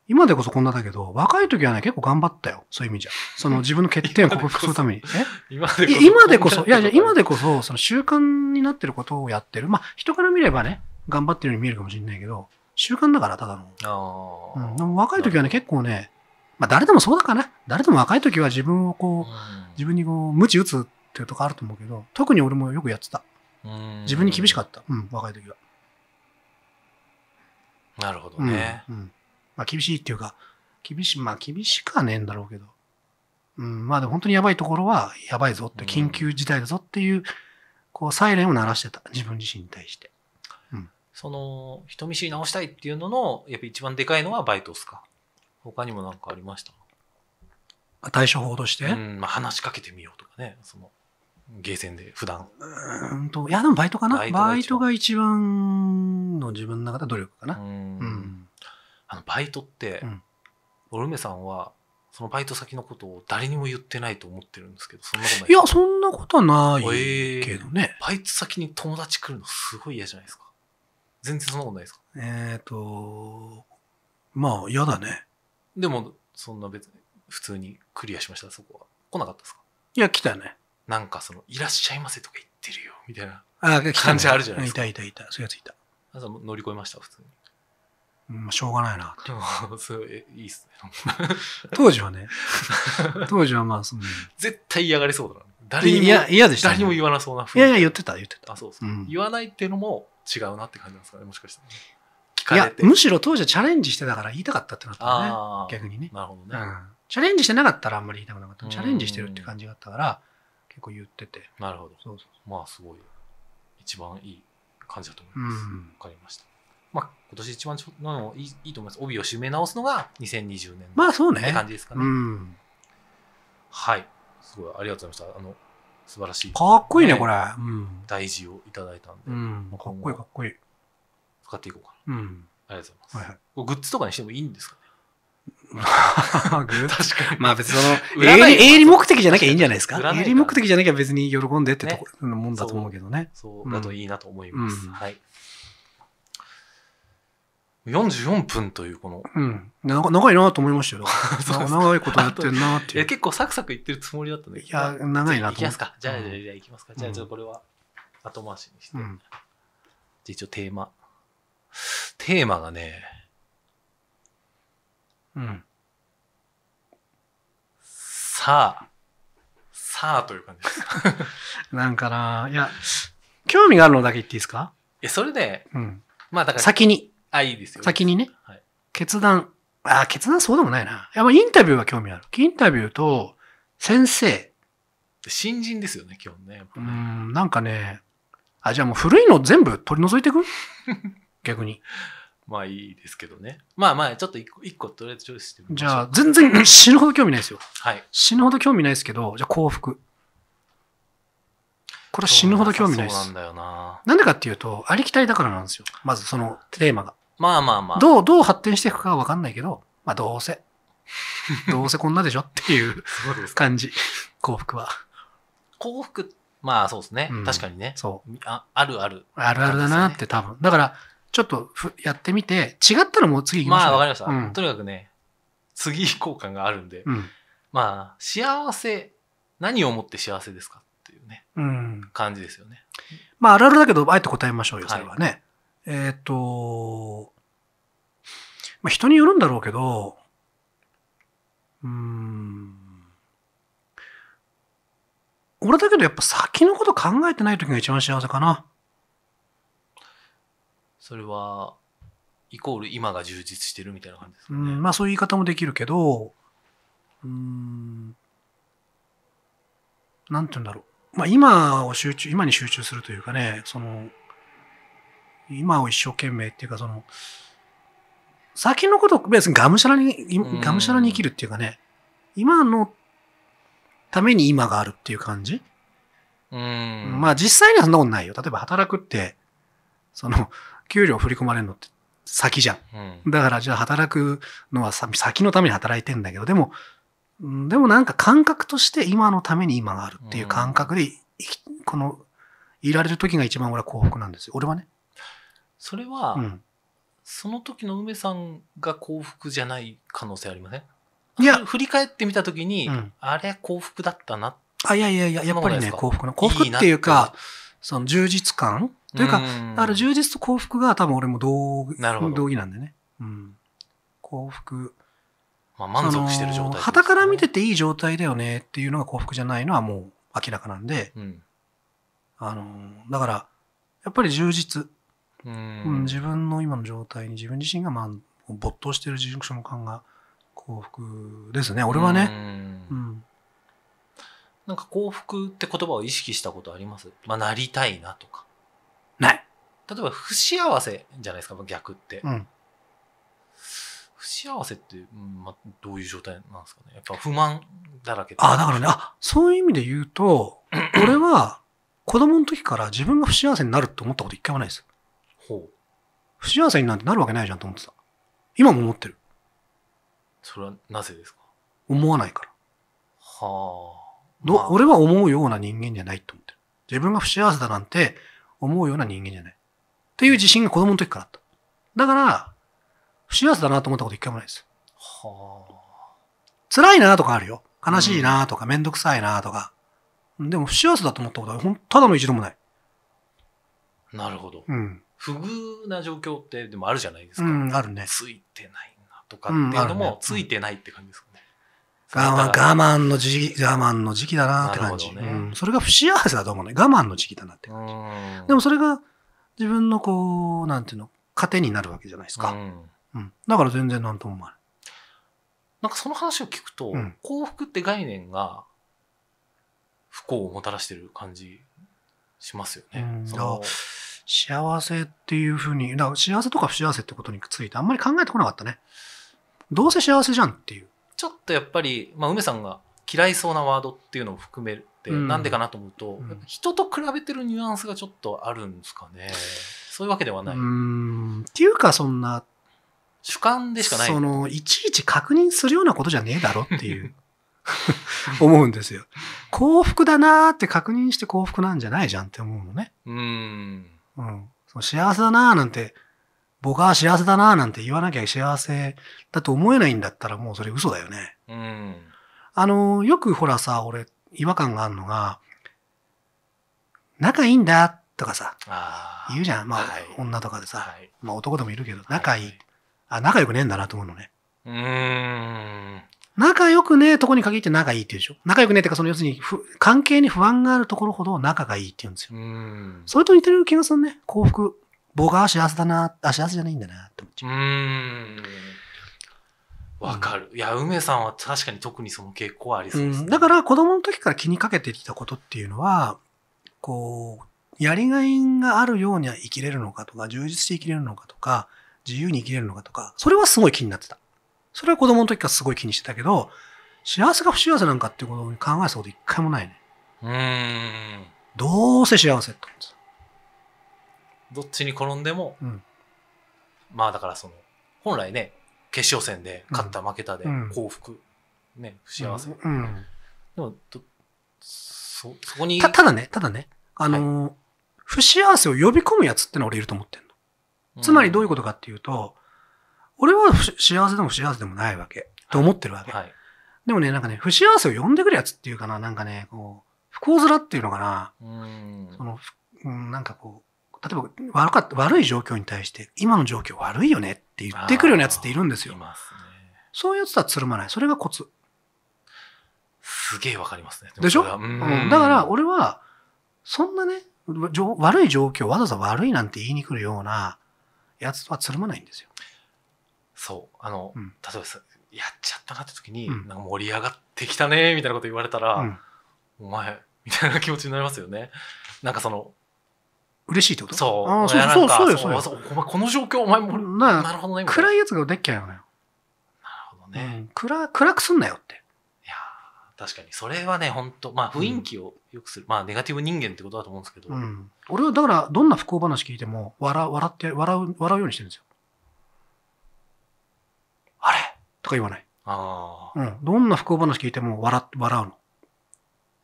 今でこそこんなだけど、若い時はね、結構頑張ったよ。そういう意味じゃ。その 自分の欠点を克服するために。今でこそ。今でこそ、いやいや、今でこそ、その習慣になってることをやってる。まあ、人から見ればね、頑張ってるように見えるかもしれないけど、習慣だから、ただの。あうん、若い時はね、結構ね、まあ、誰でもそうだかな。誰でも若い時は自分をこう、うん、自分にこう、無知打つていうとこあると思うけど、特に俺もよくやってた。自分に厳しかった。うん、若い時は。なるほどね。うん。うん、まあ、厳しいっていうか、厳しまあ、厳しくはねえんだろうけど。うん、まあ、でも本当にやばいところは、やばいぞって、緊急事態だぞっていう、こう、サイレンを鳴らしてた。自分自身に対して。うん。その、人見知り直したいっていうのの、やっぱ一番でかいのはバイトっすか。他にも何かありました対処法として、うん、まあ、話しかけてみようとかね。そのゲーセンで、普段。うんと、いや、でもバイトかな。バイトバイトが一番の自分の中で努力かな。うんうん、あのバイトって、お、うん、さんは、そのバイト先のことを誰にも言ってないと思ってるんですけど、そんなことない。いや、そんなことはないけどね、えー、バイト先に友達来るのすごい嫌じゃないですか。全然そんなことないですか。えっ、と、まあ嫌だね。でも、そんな別に、普通にクリアしました、そこは。来なかったですかいや、来たね。なんかその、いらっしゃいませとか言ってるよ、みたいな感じあるじゃないですか。いたいたいた、そういうやついた。朝乗り越えました、普通に。まあ、しょうがないな。でも、そごえ、いいっすね。当時はね、当時はまあ、その、絶対嫌がりそうだな。誰にも、いや、嫌でした、ね、誰にも言わなそうな雰囲気。いやいや、言ってた、言ってた。あ、そうそう、うん、言わないっていうのも違うなって感じなんですかね、もしかして、ね。聞かれて。いや、むしろ当時はチャレンジしてたから言いたかったってなったね。逆にね。なるほどね、うん、チャレンジしてなかったらあんまり言いたくなかった。チャレンジしてるって感じがあったから、構言っててなるほどそうそうまあすごい一番いい感じだと思います、わ、うん、分かりましたまあ、今年一番のいいいいと思います帯を締め直すのが2020年まあそうねって感じですかね、ねうん、はいすごいありがとうございましたあの素晴らしい、ね、かっこいいねこれ、うん、大事をいただいたんで、うん、かっこいいかっこいい使っていこうかな、うん、ありがとうございます、はいはい、グッズとかにしてもいいんですか 確かに。まあ別にその、営利目的じゃなきゃいいんじゃないですか。か営利目的じゃなきゃ別に喜んでってとこ、のもんだと思うけどね。そう、うだといいなと思います。うん、はい。44分というこの。うん。長いなと思いましたよ。長いことやってるなっていう。結構サクサクいってるつもりだったんだけど。いや、長いなといきますか。じゃあ、じゃあ、じゃあ、いきますか。じゃあ、ちこれは後回しにして。うん、一応テーマ。テーマがね、うん。さあ、さあという感じです。なんかな、いや、興味があるのだけ言っていいですかえ、それで、うん。まあだから。先に。あ、いいですよ。先にね。はい、決断。あ、決断そうでもないな。いや、まあインタビューは興味ある。インタビューと、先生。新人ですよね、今日ね。うん、なんかね、あ、じゃあもう古いの全部取り除いていく 逆に。まあいいですけどね。まあまあ、ちょっと一個一個とりあえずチョイスしてみましじょうゃあ、全然 死ぬほど興味ないですよ。はい。死ぬほど興味ないですけど、じゃあ幸福。これは死ぬほど興味ないでそうなんだよな。なんでかっていうと、ありきたりだからなんですよ。まずそのテーマが。まあまあまあ。どう、どう発展していくかはわかんないけど、まあどうせ。どうせこんなでしょっていう感じ。幸福は。幸福、まあそうですね。うん確かにね。そう。ああるある。あるあるだなって多分。だから、ちょっとやってみて、違ったらもう次行きましょう。まあ、わかりました、うん、とにかくね、次行こう感があるんで、うん、まあ、幸せ、何をもって幸せですかっていうね、うん、感じですよね。まあ、あるあるだけど、あえて答えましょうよ、それはね。はい、えっ、ー、と、まあ、人によるんだろうけど、うん。俺だけどやっぱ先のこと考えてない時が一番幸せかな。それはイコール今が充実してるみたいな感じですかね。うんまあそういう言い方もできるけど、うん、なんて言うんだろう。まあ今を集中、今に集中するというかね、その、今を一生懸命っていうかその、先のことを別にがむしゃらに、がむしゃらに生きるっていうかね、今のために今があるっていう感じうん。まあ実際にはそんなことないよ。例えば働くって、その、給料振り込まれるのって先じゃん。だからじゃあ働くのは先のために働いてんだけど、でも、でもなんか感覚として今のために今があるっていう感覚で、この、いられる時が一番俺は幸福なんですよ。俺はね。それは、うん、その時の梅さんが幸福じゃない可能性ありませんいや、振り返ってみた時に、うん、あれ幸福だったなあ、いやいやいや、やっぱりね、幸福の、幸福っていうか、いいその充実感というか、ある充実と幸福が多分俺も同同義なんでね。うん、幸福。まあ満足してる状態、ね。旗から見てていい状態だよねっていうのが幸福じゃないのはもう明らかなんで、うん、あの、だから、やっぱり充実。うん、自分の今の状態に自分自身が、まあ、没頭してる自粛所の感が幸福ですね。俺はね。うん、うんなんか幸福って言葉を意識したことありますまあ、なりたいなとか。ない。例えば、不幸せじゃないですか、逆って。うん、不幸せって、まあ、どういう状態なんですかね。やっぱ不満だらけあ、だからね、あ、そういう意味で言うと、俺は子供の時から自分が不幸せになるって思ったこと一回もないです。ほう。不幸せになんてなるわけないじゃんと思ってた。今も思ってる。それはなぜですか思わないから。はあ。ど、俺は思うような人間じゃないと思ってる。自分が不幸せだなんて思うような人間じゃない。っていう自信が子供の時からあった。だから、不幸せだなと思ったこと一回もないです。はあ、辛いなとかあるよ。悲しいなとか、うん、めんどくさいなとか。でも不幸せだと思ったことは、ほん、ただの一度もない。なるほど。うん。不遇な状況って、でもあるじゃないですか。うん、あるね。ついてないなとかっていうのも、ついてないって感じですか、我慢、我慢の時期、我慢の時期だなって感じ。ね、うん、それが不幸せだと思うね。我慢の時期だなって感じ。でもそれが自分のこう、なんていうの、糧になるわけじゃないですか。うん。うん、だから全然なんとも思わない。なんかその話を聞くと、うん、幸福って概念が不幸をもたらしてる感じしますよね。うん、幸せっていうふうに、だ幸せとか不幸せってことについてあんまり考えてこなかったね。どうせ幸せじゃんっていう。ちょっとやっぱり、まあ、梅さんが嫌いそうなワードっていうのを含めて、な、んでかなと思うと、うん、人と比べてるニュアンスがちょっとあるんですかね。そういうわけではない。っていうか、そんな、主観でしかない。その、いちいち確認するようなことじゃねえだろっていう 思うんですよ。幸福だなーって確認して幸福なんじゃないじゃんって思うのね。うん。うん。その幸せだなーなんて僕は幸せだななんて言わなきゃ幸せだと思えないんだったらもうそれ嘘だよね。うん、あの、よくほらさ、俺、違和感があるのが、仲いいんだとかさ、言うじゃん。まあ、はい、女とかでさ、はい、まあ男でもいるけど、仲いい。はい、あ、仲良くねえんだなと思うのね。うん。仲良くねえとこに限って仲いいって言うでしょ。仲良くねえってか、その要するに関係に不安があるところほど仲がいいって言うんですよ。それと似てる気がするね。幸福。僕は幸せだな、あ、幸せじゃないんだな、と思っちゃう。うん。わかる。いや、梅さんは確かに特にその傾向はありそうです、ねうん、だから子供の時から気にかけてきたことっていうのは、こう、やりがいがあるようには生きれるのかとか、充実して生きれるのかとか、自由に生きれるのかとか、それはすごい気になってた。それは子供の時からすごい気にしてたけど、幸せか不幸せなんかっていうことを考えたこと一回もないね。うん。どうせ幸せって思ってた。どっちに転んでも、うん、まあだからその本来ね決勝戦で勝った負けたで幸福、ね不幸せ、うんでもそそこにただねただねあのーはい、不幸せを呼び込むやつってのは俺いると思ってんのつまりどういうことかっていうと、俺は幸せでも不幸せでもないわけ、と思ってるわけ、はい、でもねなんかね不幸せを呼んでくるやつっていうかななんかねこう不幸面っていうのかな、うん、そのうん、なんかこう、例えば悪かった、悪い状況に対して、今の状況悪いよねって言ってくるようなやつっているんですよ。いますね。そういうやつはつるまない。それがコツ。すげえわかりますね。でしょ、うん、だから俺は、そんなね、悪い状況、わざわざ悪いなんて言いに来るようなやつはつるまないんですよ。そう。あの、うん、例えばやっちゃったなって時に、うん、なんか盛り上がってきたね、みたいなこと言われたら、お前、みたいな気持ちになりますよね。なんかその、嬉しいってことそうそうそうそうそうお前この状況お前もなるほどね暗いやつがでっきゃよなるほどね、暗暗くすんなよっていや確かにそれはね本当まあ雰囲気をよくする、まあネガティブ人間ってことだと思うんですけど、うん、俺はだからどんな不幸話聞いても笑笑って笑う笑うようにしてるんですよあれとか言わないああ、うん、どんな不幸話聞いても笑笑うの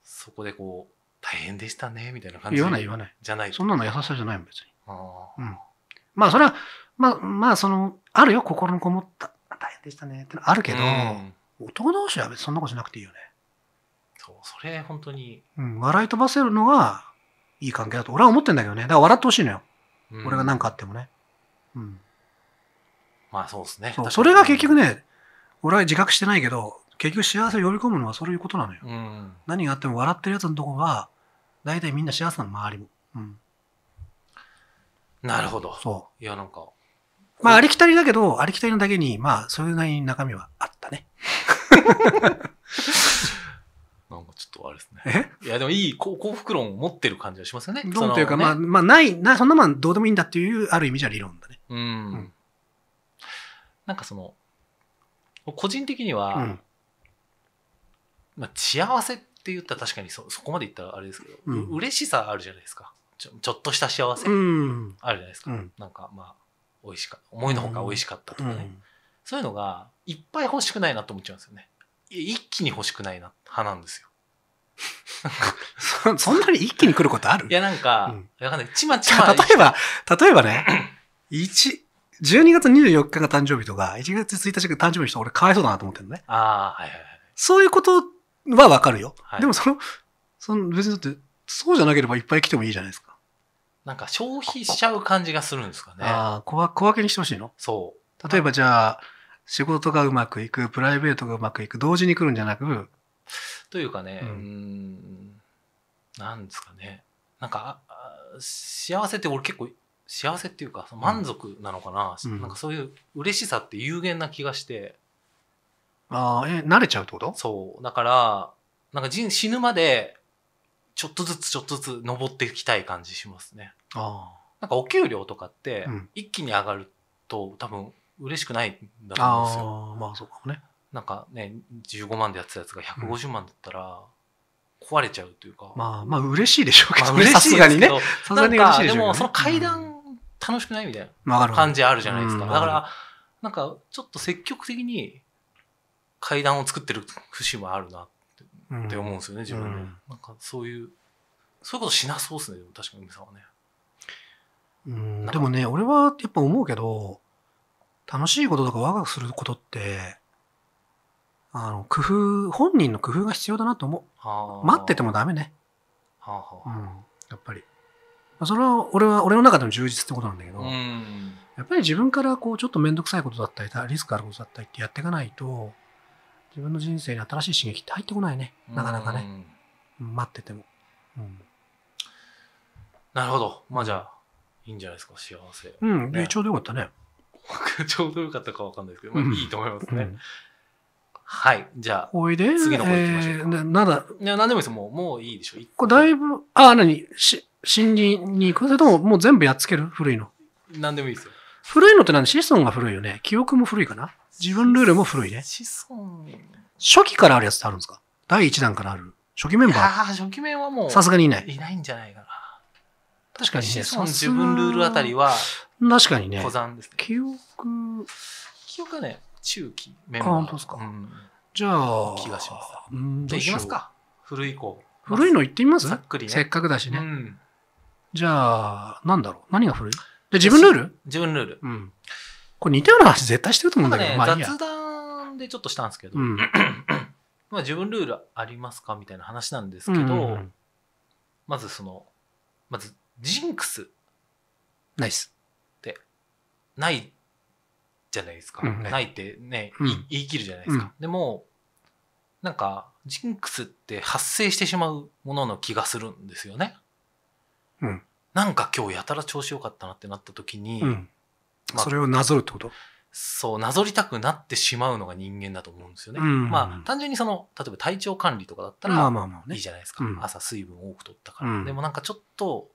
そこでこう大変でしたねみたいな感じ言わない言わないじゃないそんなの優しさじゃないもん別にあ、うん、まあそれはまあまあそのあるよ心のこもった大変でしたねってあるけど、うん、男同士は別にそんなことしなくていいよねそうそれ本当に、うん、笑い飛ばせるのがいい関係だと俺は思ってんだけどねだから笑ってほしいのよ、うん、俺が何かあってもねうんまあそうですねそれが結局ね俺は自覚してないけど結局幸せを呼び込むのはそういうことなのよ、うん、何があっても笑ってるやつのとこが大体みんな幸せなの周りも、うん、なるほどそういやなんかまあありきたりだけどありきたりのだけにまあそれなりに中身はあったね なんかちょっとあれですね。いや、でもいい幸福論を持ってる感じがしますよね。論というか、ね、まあ、まあ、ない、なそんなもんどうでもいいんだっていう、ある意味じゃ理論だね。うんうん、なんかその、個人的には、うん、まあ、幸せっって言ったら確かにそそこまで言ったらあれですけど、うん、嬉しさあるじゃないですかちょちょっとした幸せ、あるじゃないですか、うん、なんかまあ美味しかった思いのほか美味しかったとかね、うん、そういうのがいっぱい欲しくないなと思っちゃうんですよね一気に欲しくないな派なんですよ そそんなに一気に来ることあるいやなんか、うん、かんないちまちま例えば例えばね1 12月24日が誕生日とか1月1日が誕生日の人俺かわいそうだなと思ってるのねああはいはいはいそういうことはわかるよ、はい、でもそのその別にだってそうじゃなければいっぱい来てもいいじゃないですかなんか消費しちゃう感じがするんですかねああ小小分けにしてほしいのそう例えばじゃあ仕事がうまくいくプライベートがうまくいく同時に来るんじゃなくというかねうんなんですかねなんか幸せって俺結構幸せっていうか満足なのかな、うん、なんかそういう嬉しさって有限な気がしてああ、え、慣れちゃうってことそう。だから、なんか人死ぬまで、ちょっとずつちょっとずつ登っていきたい感じしますね。ああ。なんかお給料とかって、一気に上がると、多分嬉しくないんだと思うんですよ。ああ、まあそうかもね。なんかね、15万でやってたやつが150万だったら、壊れちゃうというか。まあまあ嬉しいでしょうけど、嬉しいがにね。さすがに嬉しいでしょうね、でもその階段楽しくないみたいな感じあるじゃないですか。うん、だから、なんかちょっと積極的に階段を作ってる節もあるなって思うんですよね、自分で、なんかそういうそういうことしなそうですね確かに梅さんはねうんでもね俺はやっぱ思うけど楽しいこととか我がすることってあの工夫本人の工夫が必要だなと思う待っててもダメねはあ、はあ、うん、やっぱりそれは俺は俺の中での充実ってことなんだけど、やっぱり自分からこうちょっと面倒くさいことだったりリスクあることだったりってやっていかないと自分の人生に新しい刺激って入ってこないねなかなかね、待ってても、うん、なるほどまあじゃあいいんじゃないですか幸せうん、ね、ちょうどよかったね ちょうどよかったかわかんないですけど、まあ、いいと思いますね、うんうん、はいじゃあおいで次のこときましょうえー、なだいやんでもいいですもうもういいでしょこれだいぶあに、し森林に行くそれとももう全部やっつける古いのなんでもいいですよ古いのって何子孫が古いよね記憶も古いかな自分ルールも古いね。初期からあるやつってあるんですか第1弾からある。初期メンバー。ああ、初期メンはもう。さすがにいない。いないんじゃないかな。確かにね。その自分ルールあたりは。確かにね。山です、ね、記憶。記憶はね、中期メンバー。あ、本当ですか。うん、じゃあ。気がします。うん、じゃあ行きますか。古い子。古いの行ってみます、まあ、さっくりね。せっかくだしね。うん、じゃあ、なんだろう。何が古いで自分ルール自分ルール。うん。これ似たような話絶対してると思うんだけど、ね、まあいい雑談でちょっとしたんですけど、うん、まあ自分ルールありますかみたいな話なんですけど、うんうん、まずその、まずジンクス。ナイス。って、ないじゃないですか。うん、ないってね、うん、言い切るじゃないですか。でも、なんか、ジンクスって発生してしまうものの気がするんですよね。うん、なんか今日やたら調子良かったなってなった時に、うん、まあ、それをなぞるってことそう、なぞりたくなってしまうのが人間だと思うんですよね。うんうん、まあ、単純にその、例えば体調管理とかだったら、いいじゃないですか。まあまあまあね、朝水分多く取ったから、うん。でもなんかちょっと、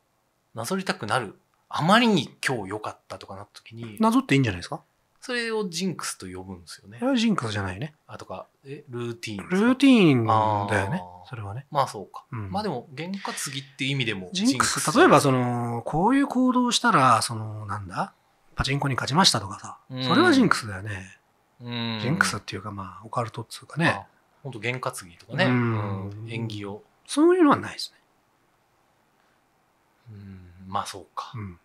なぞりたくなる。あまりに今日良かったとかなった時に。なぞっていいんじゃないですかそれをジンクスと呼ぶんですよね。れはジンクスじゃないね。あ、とか、え、ルーティーン。ルーティーンだよね。それはね。まあそうか。うん、まあでも、原価次ぎって意味でもジンクス。クス例えば、その、こういう行動したら、その、なんだパチンコに勝ちましたとかさ、うんそれはジンクスだよね、うんジンクスっていうかまあオカルトっつうかね、本当験担ぎとかね、ううん縁起を、そういうのはないですね、うん、まあそうか、うん、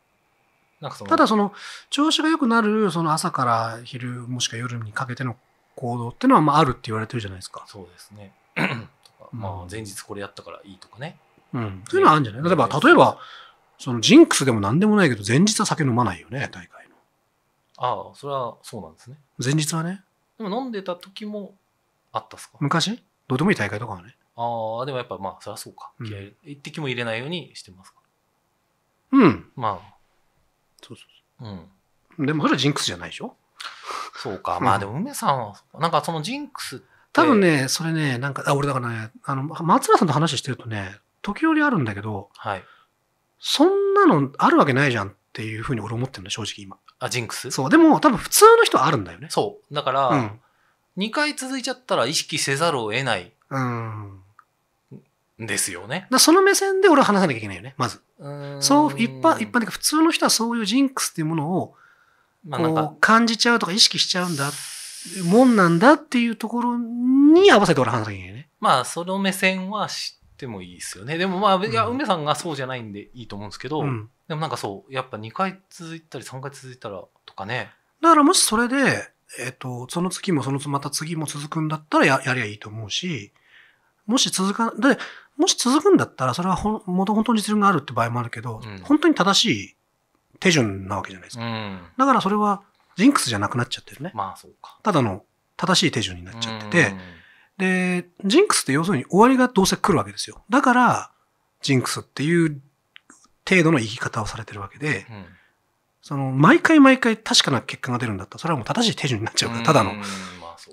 なんかそのただその調子が良くなるその朝から昼もしくは夜にかけての行動っていうのはまああるって言われてるじゃないですか、そうですね まあ前日これやったからいいとかねうん、そういうのはあるんじゃない例えば例えばそのジンクスでも何でもないけど、前日は酒飲まないよね、大会の。ああ、それはそうなんですね。前日はね。でも飲んでた時もあったっすか昔どうでもいい大会とかはね。ああ、でもやっぱまあ、そりゃそうか。うん一滴も入れないようにしてますか。うん。まあ。そうそうそううん。でもそれはジンクスじゃないでしょそうか。まあでも梅さんはうなんかそのジンクスって。多分。ね、それね、なんか、あ、俺だからね、あの、松村さんと話してるとね、時折あるんだけど、はい。そんなのあるわけないじゃんっていうふうに俺思ってるの、正直今。あ、ジンクスそう。でも多分普通の人はあるんだよね。そう。だから、うん、2回続いちゃったら意識せざるを得ない。うん。ですよね。だその目線で俺は話さなきゃいけないよね、まず。うそう、一般、一般的普通の人はそういうジンクスっていうものを、まあ、なんか感じちゃうとか意識しちゃうんだ、もんなんだっていうところに合わせて俺は話さなきゃいけないね。まあ、その目線は知てもいいですよね。でもまあ、いや、梅さんがそうじゃないんでいいと思うんですけど、うん、でもなんかそう、やっぱ2回続いたり3回続いたらとかね。だからもしそれで、えっ、ー、と、その月もそのまた次も続くんだったらややりゃいいと思うし、もし続か、で、もし続くんだったら、それはほもともと実力があるって場合もあるけど、うん、本当に正しい手順なわけじゃないですか。うん、だからそれは、ジンクスじゃなくなっちゃってるね。まあそうか。ただの正しい手順になっちゃってて、うんで、ジンクスって要するに終わりがどうせ来るわけですよ。だから、ジンクスっていう程度の言い方をされてるわけで、うん、その、毎回毎回確かな結果が出るんだったら、それはもう正しい手順になっちゃうから、ただの、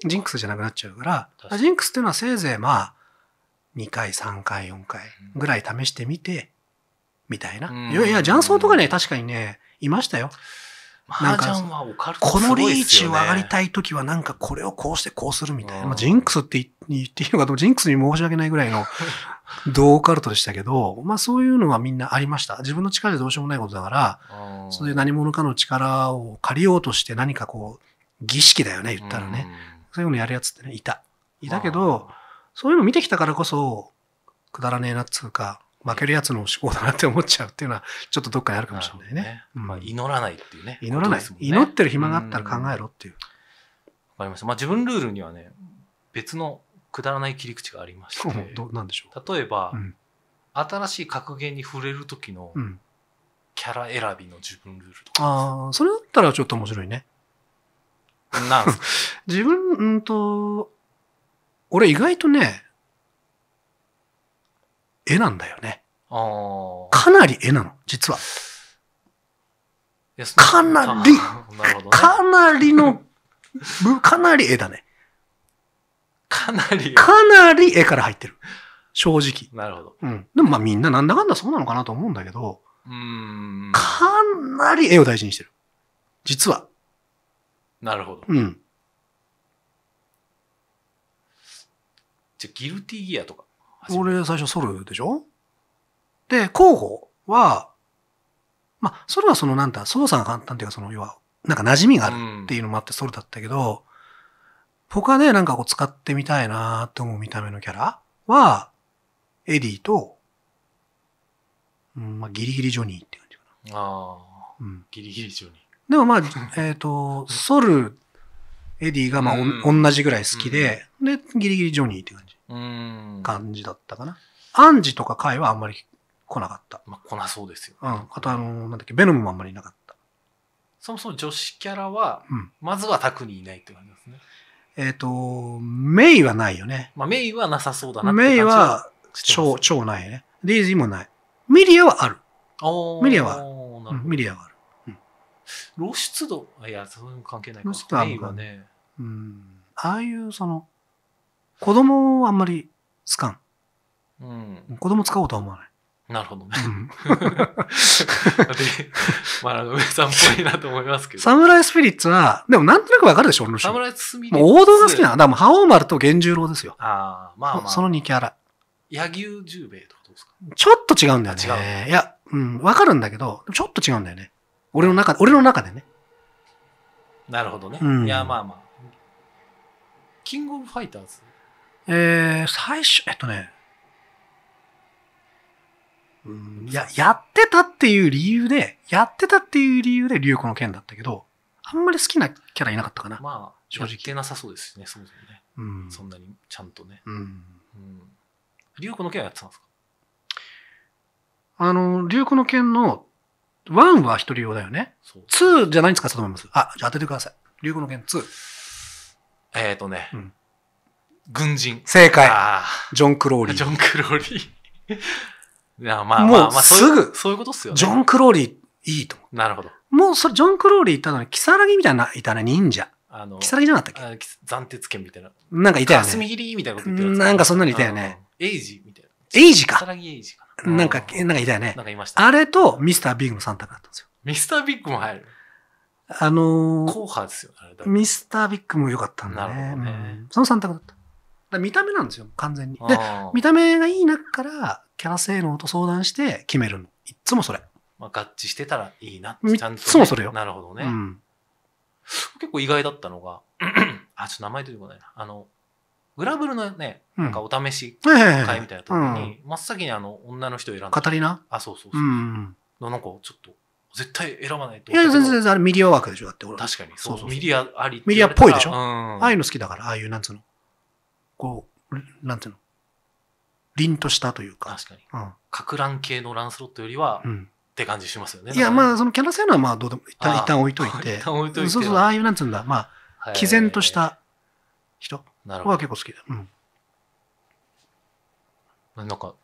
ジンクスじゃなくなっちゃうから、ジンクスっていうのはせいぜいまあ、2回、3回、4回ぐらい試してみて、みたいな。いやいや、ソンとかね、確かにね、いましたよ。なんか、このリーチを上がりたいときはなんかこれをこうしてこうするみたいな。まあ、ジンクスって言っていいのかと、ジンクスに申し訳ないぐらいの同 オカルトでしたけど、まあそういうのはみんなありました。自分の力でどうしようもないことだから、そういう何者かの力を借りようとして何かこう、儀式だよね、言ったらね。そういうのやるやつってね、いた。いたけど、そういうの見てきたからこそ、くだらねえなっつうか、負けるやつの思考だなって思っちゃうっていうのは、ちょっとどっかにあるかもしれないね。ねうん、まあ、祈らないっていうね。祈らない、ね、祈ってる暇があったら考えろっていう。わかりました。まあ、自分ルールにはね、別のくだらない切り口がありまして、どうなんでしょう例えば、うん、新しい格言に触れる時のキャラ選びの自分ルールとか、うん、ああ、それだったらちょっと面白いね。なん 自分、うんと、俺意外とね、絵なんだよね。かなり絵なの、実は。かなり、かなりの、かなり絵だね。かなりかなり絵から入ってる。正直。なるほど。うん。でもまあみんななんだかんだそうなのかなと思うんだけど、うんかなり絵を大事にしてる。実は。なるほど。うん。じゃギルティギアとか。俺最初ソルでしょで、候補は、まあ、ソルはそのなんだ、操作が簡単っていうか、その要は、なんか馴染みがあるっていうのもあってソルだったけど、他でね、なんかこう使ってみたいなと思う見た目のキャラは、エディと、うん、まあ、ギリギリジョニーって感じかな。ああ。うん。ギリギリジョニー。でもまあ、えっ、ー、と、ソル、エディがまあ、うん、同じぐらい好きで、で、ギリギリジョニーって感感じだったかな。アンジとかイはあんまり来なかった。まあ、来なそうですよ、うん。あとあの、なんだっけ、ベノムもあんまりいなかった。そもそも女子キャラは、うん、まずはタクにいないって感じですね。えっ、ー、と、メイはないよね。まあ、メイはなさそうだなって感じメイは超、超ないよね。デージーもない。ミリアはある。ミリアはある、うん、ミリアはある。露出度いや、そうも関係ないか。露出度はね。うん。ああいう、その、子供をあんまりつかん。うん、子供使おうとは思わない。なるほどね。まあ、上さんっぽいなと思いますけど。サムライスピリッツは、でもなんとなくわかるでしょ、俺の人。サムライスピリッツ。もう王道が好きなの。だからもオーマルと源十郎ですよ。ああ、まあまあ。その2キャラ。野生十兵衛とかどうですかちょっと違うんだよね。違う。いや、うん、わかるんだけど、ちょっと違うんだよね。俺の中、俺の中でね。なるほどね。うん、いや、まあまあ。キングオブファイターズえー、最初、えっとね、うん、や、やってたっていう理由で、やってたっていう理由で竜子の剣だったけど、あんまり好きなキャラいなかったかな。まあ、正直。いってなさそうですね、そもそもね。うん、そんなにちゃんとね。うん。竜、う、子、ん、の剣はやってたんですかあの、竜子の剣の、1は一人用だよね。2じゃ何使ってたと思いますあ、じゃあ当ててください。竜子の剣2。えっ、ー、とね、うん、軍人。正解。ジョン・クローリー。ジョン・クローリー。いやまあまあ、まあ、すぐそういうことっすよね。ジョン・クローリー、いいと思う。なるほど。もう、それ、ジョン・クローリーいたのに、キサラギみたいな、いたね、忍者。あの、キサラギじゃなかったっけ暫定剣みたいな。なんかいたよね。霞切りみたいなこと言ってるなんかそんなにいたよね。エイジみたいな。エイジか。キサラギエイジかな。なんか、なんかいたよね。なんかいました。あれと、ミスター・ビッグの3択だったんですよ。ミスター・ビッグも入る。あのー、ですよ、ミスター・ビッグも良かったんだね。ね。その3択だった。見た目なんですよ、完全に。で、見た目がいい中から、キャラ性能と相談して決めるの。いつもそれ。まあ、合致してたらいいな、ちゃんと、ね、いつもそれよ。なるほどね。うん、結構意外だったのが、あ、ちょっと名前出てこないな。あの、グラブルのね、なんかお試し会みたいなところに、真っ先にあの、女の人を選んだ。カタリナあ、そうそうそう。うん、なんかちょっと、絶対選ばないと。いや、全然あれミリア枠でしょ、だって俺。確かに、そうそうミリアありミリアっぽいでしょ、うん、ああいうの好きだから、ああいう、なんつうの。こう、なんていうの凛としたというか。確かに。うん。格乱系のランスロットよりは、うん、って感じしますよね。いや、まあ、そのキャラ性のはまあ、どうでも、一旦、置いといて。一旦置いといて。そうそう、ああいう、なんつうんだ、まあ、毅然とした人は結構好きだ。うん。なんか、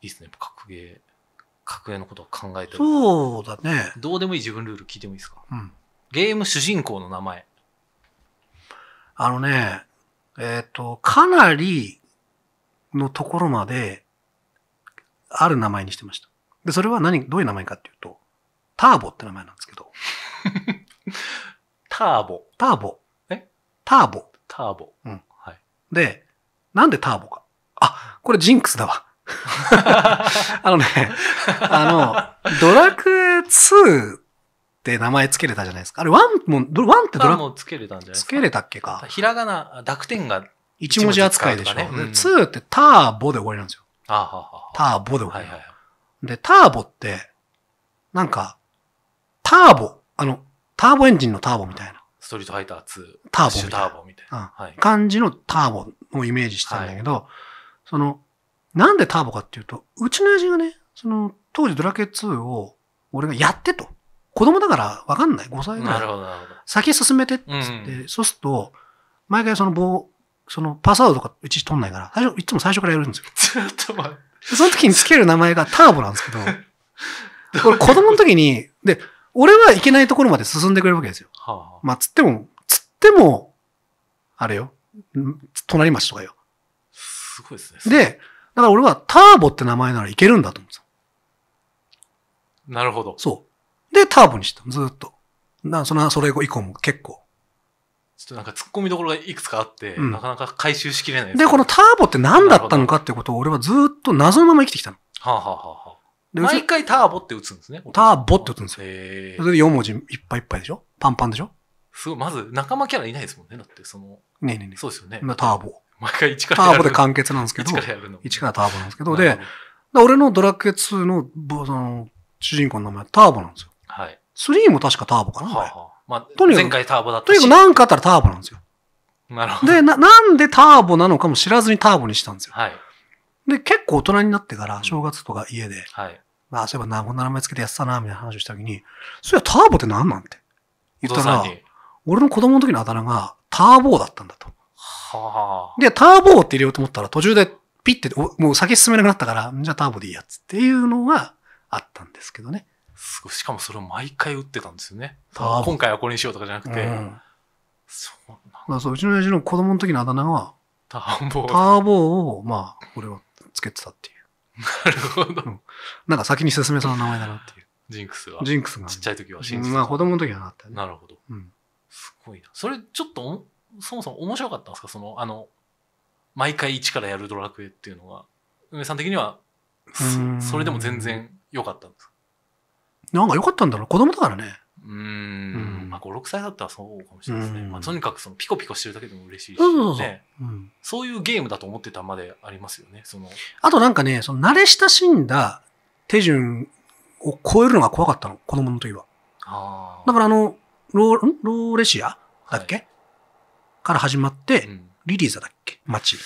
いいですね。格ゲー、格ゲーのことを考えてそうだね。どうでもいい自分ルール聞いてもいいですか、うん、ゲーム主人公の名前。あのね、えっ、ー、と、かなりのところまで、ある名前にしてました。で、それは何、どういう名前かっていうと、ターボって名前なんですけど。ターボ。ターボ。えターボ。ターボ。うん。はい。で、なんでターボか。あ、これジンクスだわ。あのね、あの、ドラクエ2って名前つけれたじゃないですか。あれ、ワンも、ワンってドラもつけれたんじゃないですか。つけれたっけか。ひらがな、濁点が一文字扱いでしょ。ねうん、ツーってターボで終わりなんですよ。ーはーはーターボで終わり、はいはい。で、ターボって、なんか、ターボ、あの、ターボエンジンのターボみたいな。ストリートファイター2。ターボみたいな。ターボみたいな。うんはい、感じのターボをイメージしたんだけど、はい、その、なんでターボかっていうと、うちの親父がね、その、当時ドラケ2を、俺がやってと。子供だから分かんない、5歳ぐらい。なるほど、なるほど。先進めてっつって、うん、そうすると、毎回その棒、そのパスワードとかうち取んないから、最初、いつも最初からやるんですよ。ず っと待って。その時につける名前がターボなんですけど、これ子供の時に、で、俺はいけないところまで進んでくれるわけですよ。はあはあ、まあ、つっても、つっても、あれよ、隣町とかよ。すごいですね。で、だから俺はターボって名前ならいけるんだと思うんですよ。なるほど。そう。で、ターボにした。ずっと。な、その、それ以降も結構。ちょっとなんか突っ込みどころがいくつかあって、うんなかなか回収しきれないですで、このターボって何だったのかってことを俺はずっと謎のまま生きてきたの。はあ、はあはあはあ、で毎回ターボって打つんですね。ターボって打つんですよ。そーれで4文字いっぱいいっぱいでしょパンパンでしょすごい、まず仲間キャラいないですもんね。だって、その、ねえねえねそうですよねえ。。まあターボ。毎回一かターボで完結なんですけど、一からやるの。1からターボなんですけど、で、で俺のドラクエ2の、ぼその、主人公の名前はターボなんですよ。はい。3も確かターボかな、はあはあ、まあ、とにかく前回ターボだったとにかく何かあったらターボなんですよ。なるほど。でな、なんでターボなのかも知らずにターボにしたんですよ。はい。で、結構大人になってから、正月とか家で、はい。まあ、そういえば、こんな名前つけてやってたな、みたいな話をしたときに、それはターボって何なんて言ったら、俺の子供の時のあだ名が、ターボーだったんだと。はあ。で、ターボーって入れようと思ったら、途中でピッて、もう先進めなくなったから、じゃあターボでいいやつっていうのがあったんですけどね。すごいしかもそれを毎回打ってたんですよね今回はこれにしようとかじゃなくて、うん、そうなんまあ、そううちの親父の子供の時のあだ名はターボーターボーをまあ俺はつけてたっていうなるほど、うん、なんか先に進めそう名前だなっていうジンクスはジンクスがちっちゃい時は信じてた、まあ、子供の時はなかったねなるほど、うん、すごいなそれちょっとそもそも面白かったんですかそのあの毎回一からやるドラクエっていうのが梅さん的にはそれでも全然良かったんですかなんか良かったんだろう。子供だからね。うん。まあ、5、6歳だったらそうかもしれないですね。まあ、とにかくそのピコピコしてるだけでも嬉しいし、そういうゲームだと思ってたまでありますよね。そのあとなんかね、その慣れ親しんだ手順を超えるのが怖かったの。子供の時は。だからあの、ローローレシアだっけ、はい、から始まって、うん、リリーザだっけ町。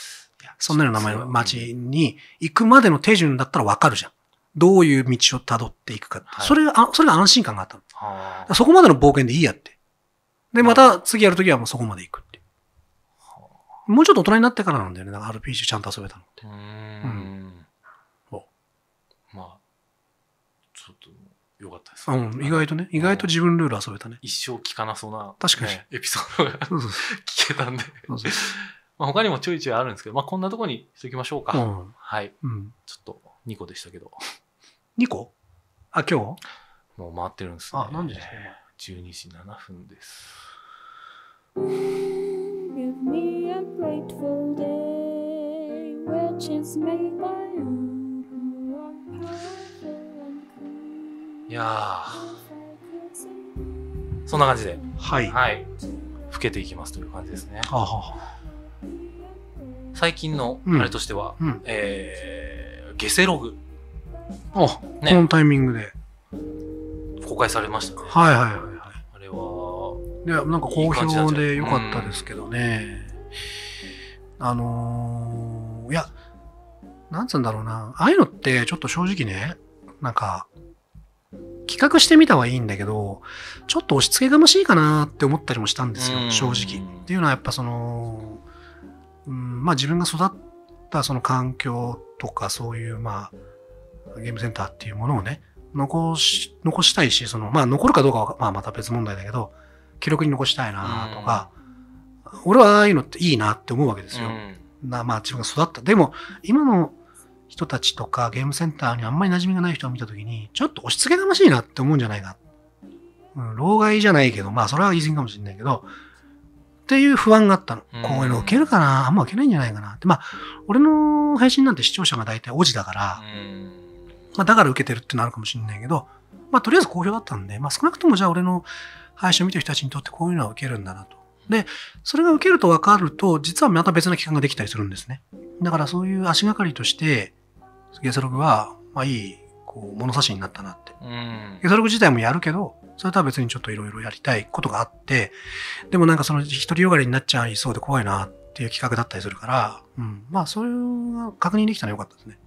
そんなような名前の町に行くまでの手順だったらわかるじゃん。どういう道を辿っていくか。はい、それが、それが安心感があったの。そこまでの冒険でいいやって。で、また次やるときはもうそこまで行くってもうちょっと大人になってからなんだよね。なんか RPG ちゃんと遊べたのって。うん。まあ、ちょっと、よかったです、ね。うん、意外とね、意外と自分ルール遊べたね。一生聞かなそうな、確かに、ね、エピソードが 聞けたんでそうそうまあ、他にもちょいちょいあるんですけど、まあ、こんなとこにしておきましょうか。うん、はい、うん。ちょっと二個でしたけど。二個あ、今日もう回ってるんです、ね。あ、なんですか、時七分です。Give me a grateful day w h c h made y o いやそんな感じで、はい。はい。老けていきますという感じですね。はは最近のあれとしては、うんうん、えーゲセログ。あ、ね、このタイミングで。公開されましたね。はいはいはいはい。あれは。いや、なんか好評でよかったですけどね。うん、あのー、いや、なんつうんだろうな。ああいうのってちょっと正直ね、なんか、企画してみたはいいんだけど、ちょっと押し付けがましいかなって思ったりもしたんですよ、正直。っていうのはやっぱその、うん、まあ自分が育っただその環境とかそういう、まあ、ゲームセンターっていうものをね、残し、残したいし、その、まあ残るかどうかは、まあまた別問題だけど、記録に残したいなとか、俺はああいうのっていいなって思うわけですよ。なまあ自分が育った。でも、今の人たちとかゲームセンターにあんまり馴染みがない人を見た時に、ちょっと押し付けがましいなって思うんじゃないか。うん、老害じゃないけど、まあそれは言い過ぎかもしれないけど、っていう不安があったの。こういうの受けるかなあんま受けないんじゃないかなって。まあ、俺の配信なんて視聴者が大体王子だから、まあ、だから受けてるってなるかもしれないけど、まあ、とりあえず好評だったんで、まあ、少なくともじゃあ俺の配信を見てる人たちにとってこういうのは受けるんだなと。で、それが受けると分かると、実はまた別な期間ができたりするんですね。だからそういう足がかりとして、ゲソログは、まあいい、こう、物差しになったなって。ゲソログ自体もやるけど、それとは別にちょっといろいろやりたいことがあって、でもなんかその一人よがりになっちゃいそうで怖いなっていう企画だったりするから、うん、まあそれが確認できたのはかったですね。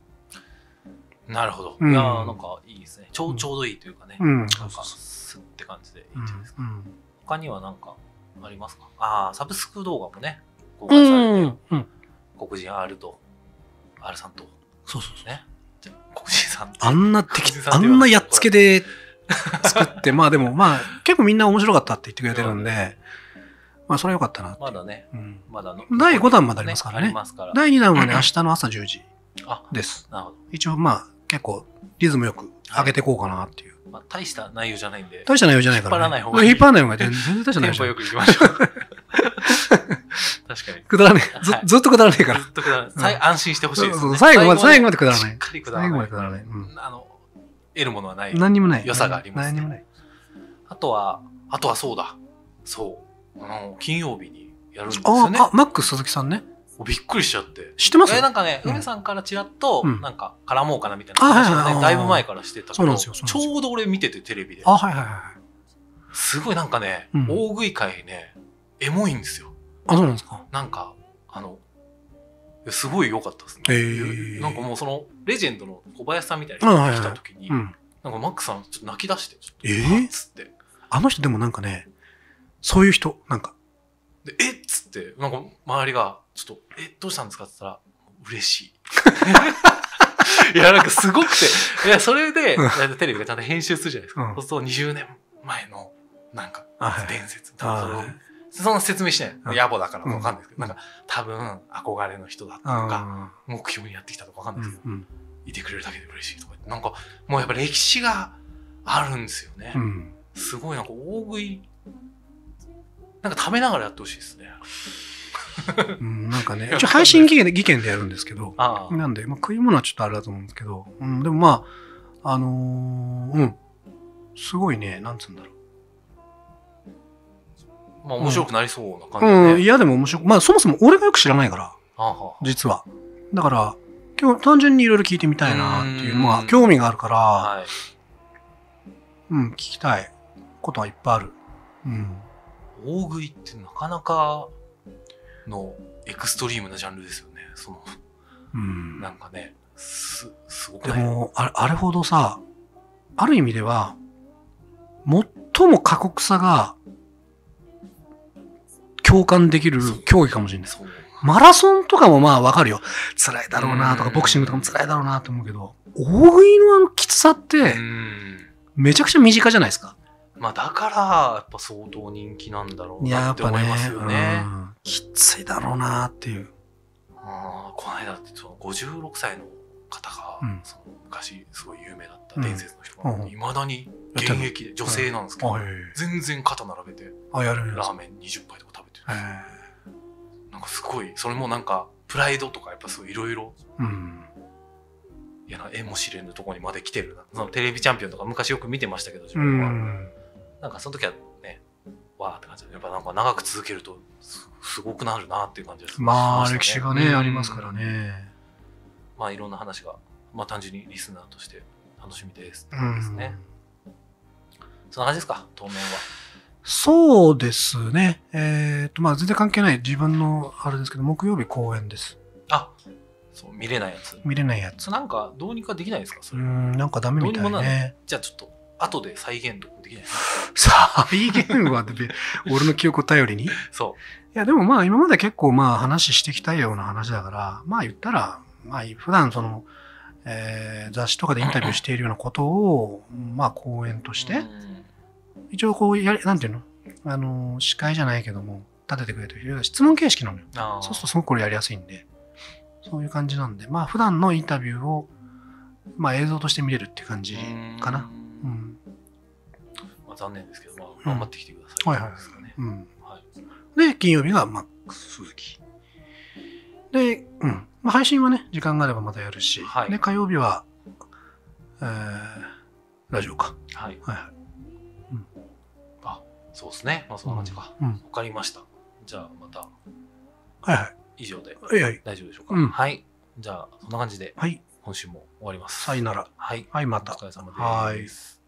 なるほど。うん、いやなんかいいですねちょ。うちょうどいいというかね。うん、なんかスッって感じでいいんじゃないですか。うん、他には何かありますかああ、サブスク動画もね、公開されて、うん、黒人 R と、R さんと。そうそうそう。ね。黒人さんあんな敵、あんなやっつけで 作って、まあでも、まあ、結構みんな面白かったって言ってくれてるんで、まあ、それは良かったな。まだね。うん。まだの。第5弾までありますからね。から第2弾はね、明日の朝10時です。なるほど。一応、まあ、結構、リズムよく上げていこうかなっていう。まあ、大した内容じゃないんで。大した内容じゃないから、ね。引っ張らない方がいい。引っ張らない方がいい。全然大した内容じゃない。よく行きましょう。確かに。くだらねえ。ず,、ずっとくだらねえから。ずっとくだらない。安心してほしいです、最後まで、最後までくだらない。しっかりくだらない。最後までくだらない。あの、得るものはない何にもない良さがありますね、あとはあとはそうだそうあの金曜日にやるんですよねあマック鈴木さんねびっくりしちゃって知ってますなんかね、うん、梅さんからちらっと、なんか絡もうかなみたいな話をね、だいぶ前からしてたけどちょうど俺見ててテレビであ、はいはいはい、すごいなんかね、大食い会ねエモいんですよあそうなんですかなんかあのすごい良かったですね、えー、なんかもうそのレジェンドの小林さんみたいな人が来た時に、なんかマックさんちょっと泣き出してちょっとえっつってあの人でもなんかねそういう人なんかでえっつってなんか周りがちょっと「えどうしたんですか?」って言ったら「嬉しい」いやなんかすごくていやそれで、テレビがちゃんと編集するじゃないですか、そうすると20年前のなんか伝説、はい、その説明しない。野暮だからわかんないですけど、ん、なんか多分憧れの人だったとか、目標にやってきたとかわかんないですけど、うんいてくれるだけで嬉しいとか、なんかもうやっぱ歴史があるんですよね。うん、すごいなんか大食い、なんか食べながらやってほしいですね。うん、なんかね、一応配信技研で技研でやるんですけど、なんで、まあ、食い物はちょっとあれだと思うんですけど、うん、でもまあ、あのー、うん、すごいね、なんつうんだろう。まあ面白くなりそうな感じ、ね、うん、嫌、うん、でも面白く。まあそもそも俺がよく知らないから、ああ実は。だから、今日単純にいろいろ聞いてみたいなっていうのは、興味があるから、はい、うん、聞きたいことはいっぱいある。うん。大食いってなかなかのエクストリームなジャンルですよね。その、うん。なんかね、す、すごくでも、あれ、あれほどさ、ある意味では、最も過酷さが共感できる競技かもしれない。マラソンとかもまあわかるよ。辛いだろうなとか、ボクシングとかも辛いだろうなと思うけど、大食いのあのきつさって、めちゃくちゃ身近じゃないですか。まあだから、やっぱ相当人気なんだろうなって思いますよね。ねきついだろうなっていう。あこの間ってその56歳の方が、うん、その昔すごい有名だった伝説の人がいま、ん、だに現役で女性なんですけど、はい、全然肩並べてラーメン20杯とかなんかすごいそれもなんかプライドとかやっぱそういろいろいろえも知れぬところにまで来てるなそのテレビチャンピオンとか昔よく見てましたけど自分は、うん、なんかその時はねわあって感じやっぱなんか長く続けるとすごくなるなっていう感じですまあ、歴史がね、うん、ありますからねまあいろんな話が、まあ、単純にリスナーとして楽しみですうですね、そんな感じですか当面は。そうですね。えっ、ー、と、まあ、全然関係ない自分の、あれですけど、木曜日公演です。あ、そう、見れないやつ。見れないやつ。なんか、どうにかできないですかそれ。うん、なんかダメみたいね。じゃあちょっと、後で再現とかできないですか再現は、俺の記憶を頼りにそう。いや、でもまあ、今まで結構まあ、話してきたような話だから、まあ、言ったら、まあ、普段その、えー、雑誌とかでインタビューしているようなことを、まあ、講演として、うん一応こうやなんていうのあの司会じゃないけども立ててくれてる人質問形式なのよそうするとすごくこれやりやすいんでそういう感じなんでまあ普段のインタビューを、まあ、映像として見れるっていう感じかなうん、まあ、残念ですけど、まあ、頑張ってきてください、うん、はいはいはいで金曜日がマックス鈴木で、うん。まあ、配信はね、時間があればまたやるし、はい、で、火曜日は、えー、ラジオか。はい。はい、はい。そうですね。まあそんな感じか。うんわ、かりました。じゃあまたはいはい。以上ではいはい。大丈夫でしょうか。うんはい。じゃあそんな感じではい。今週も終わります。さよなら。はい。はい、またお。疲れ様です。はい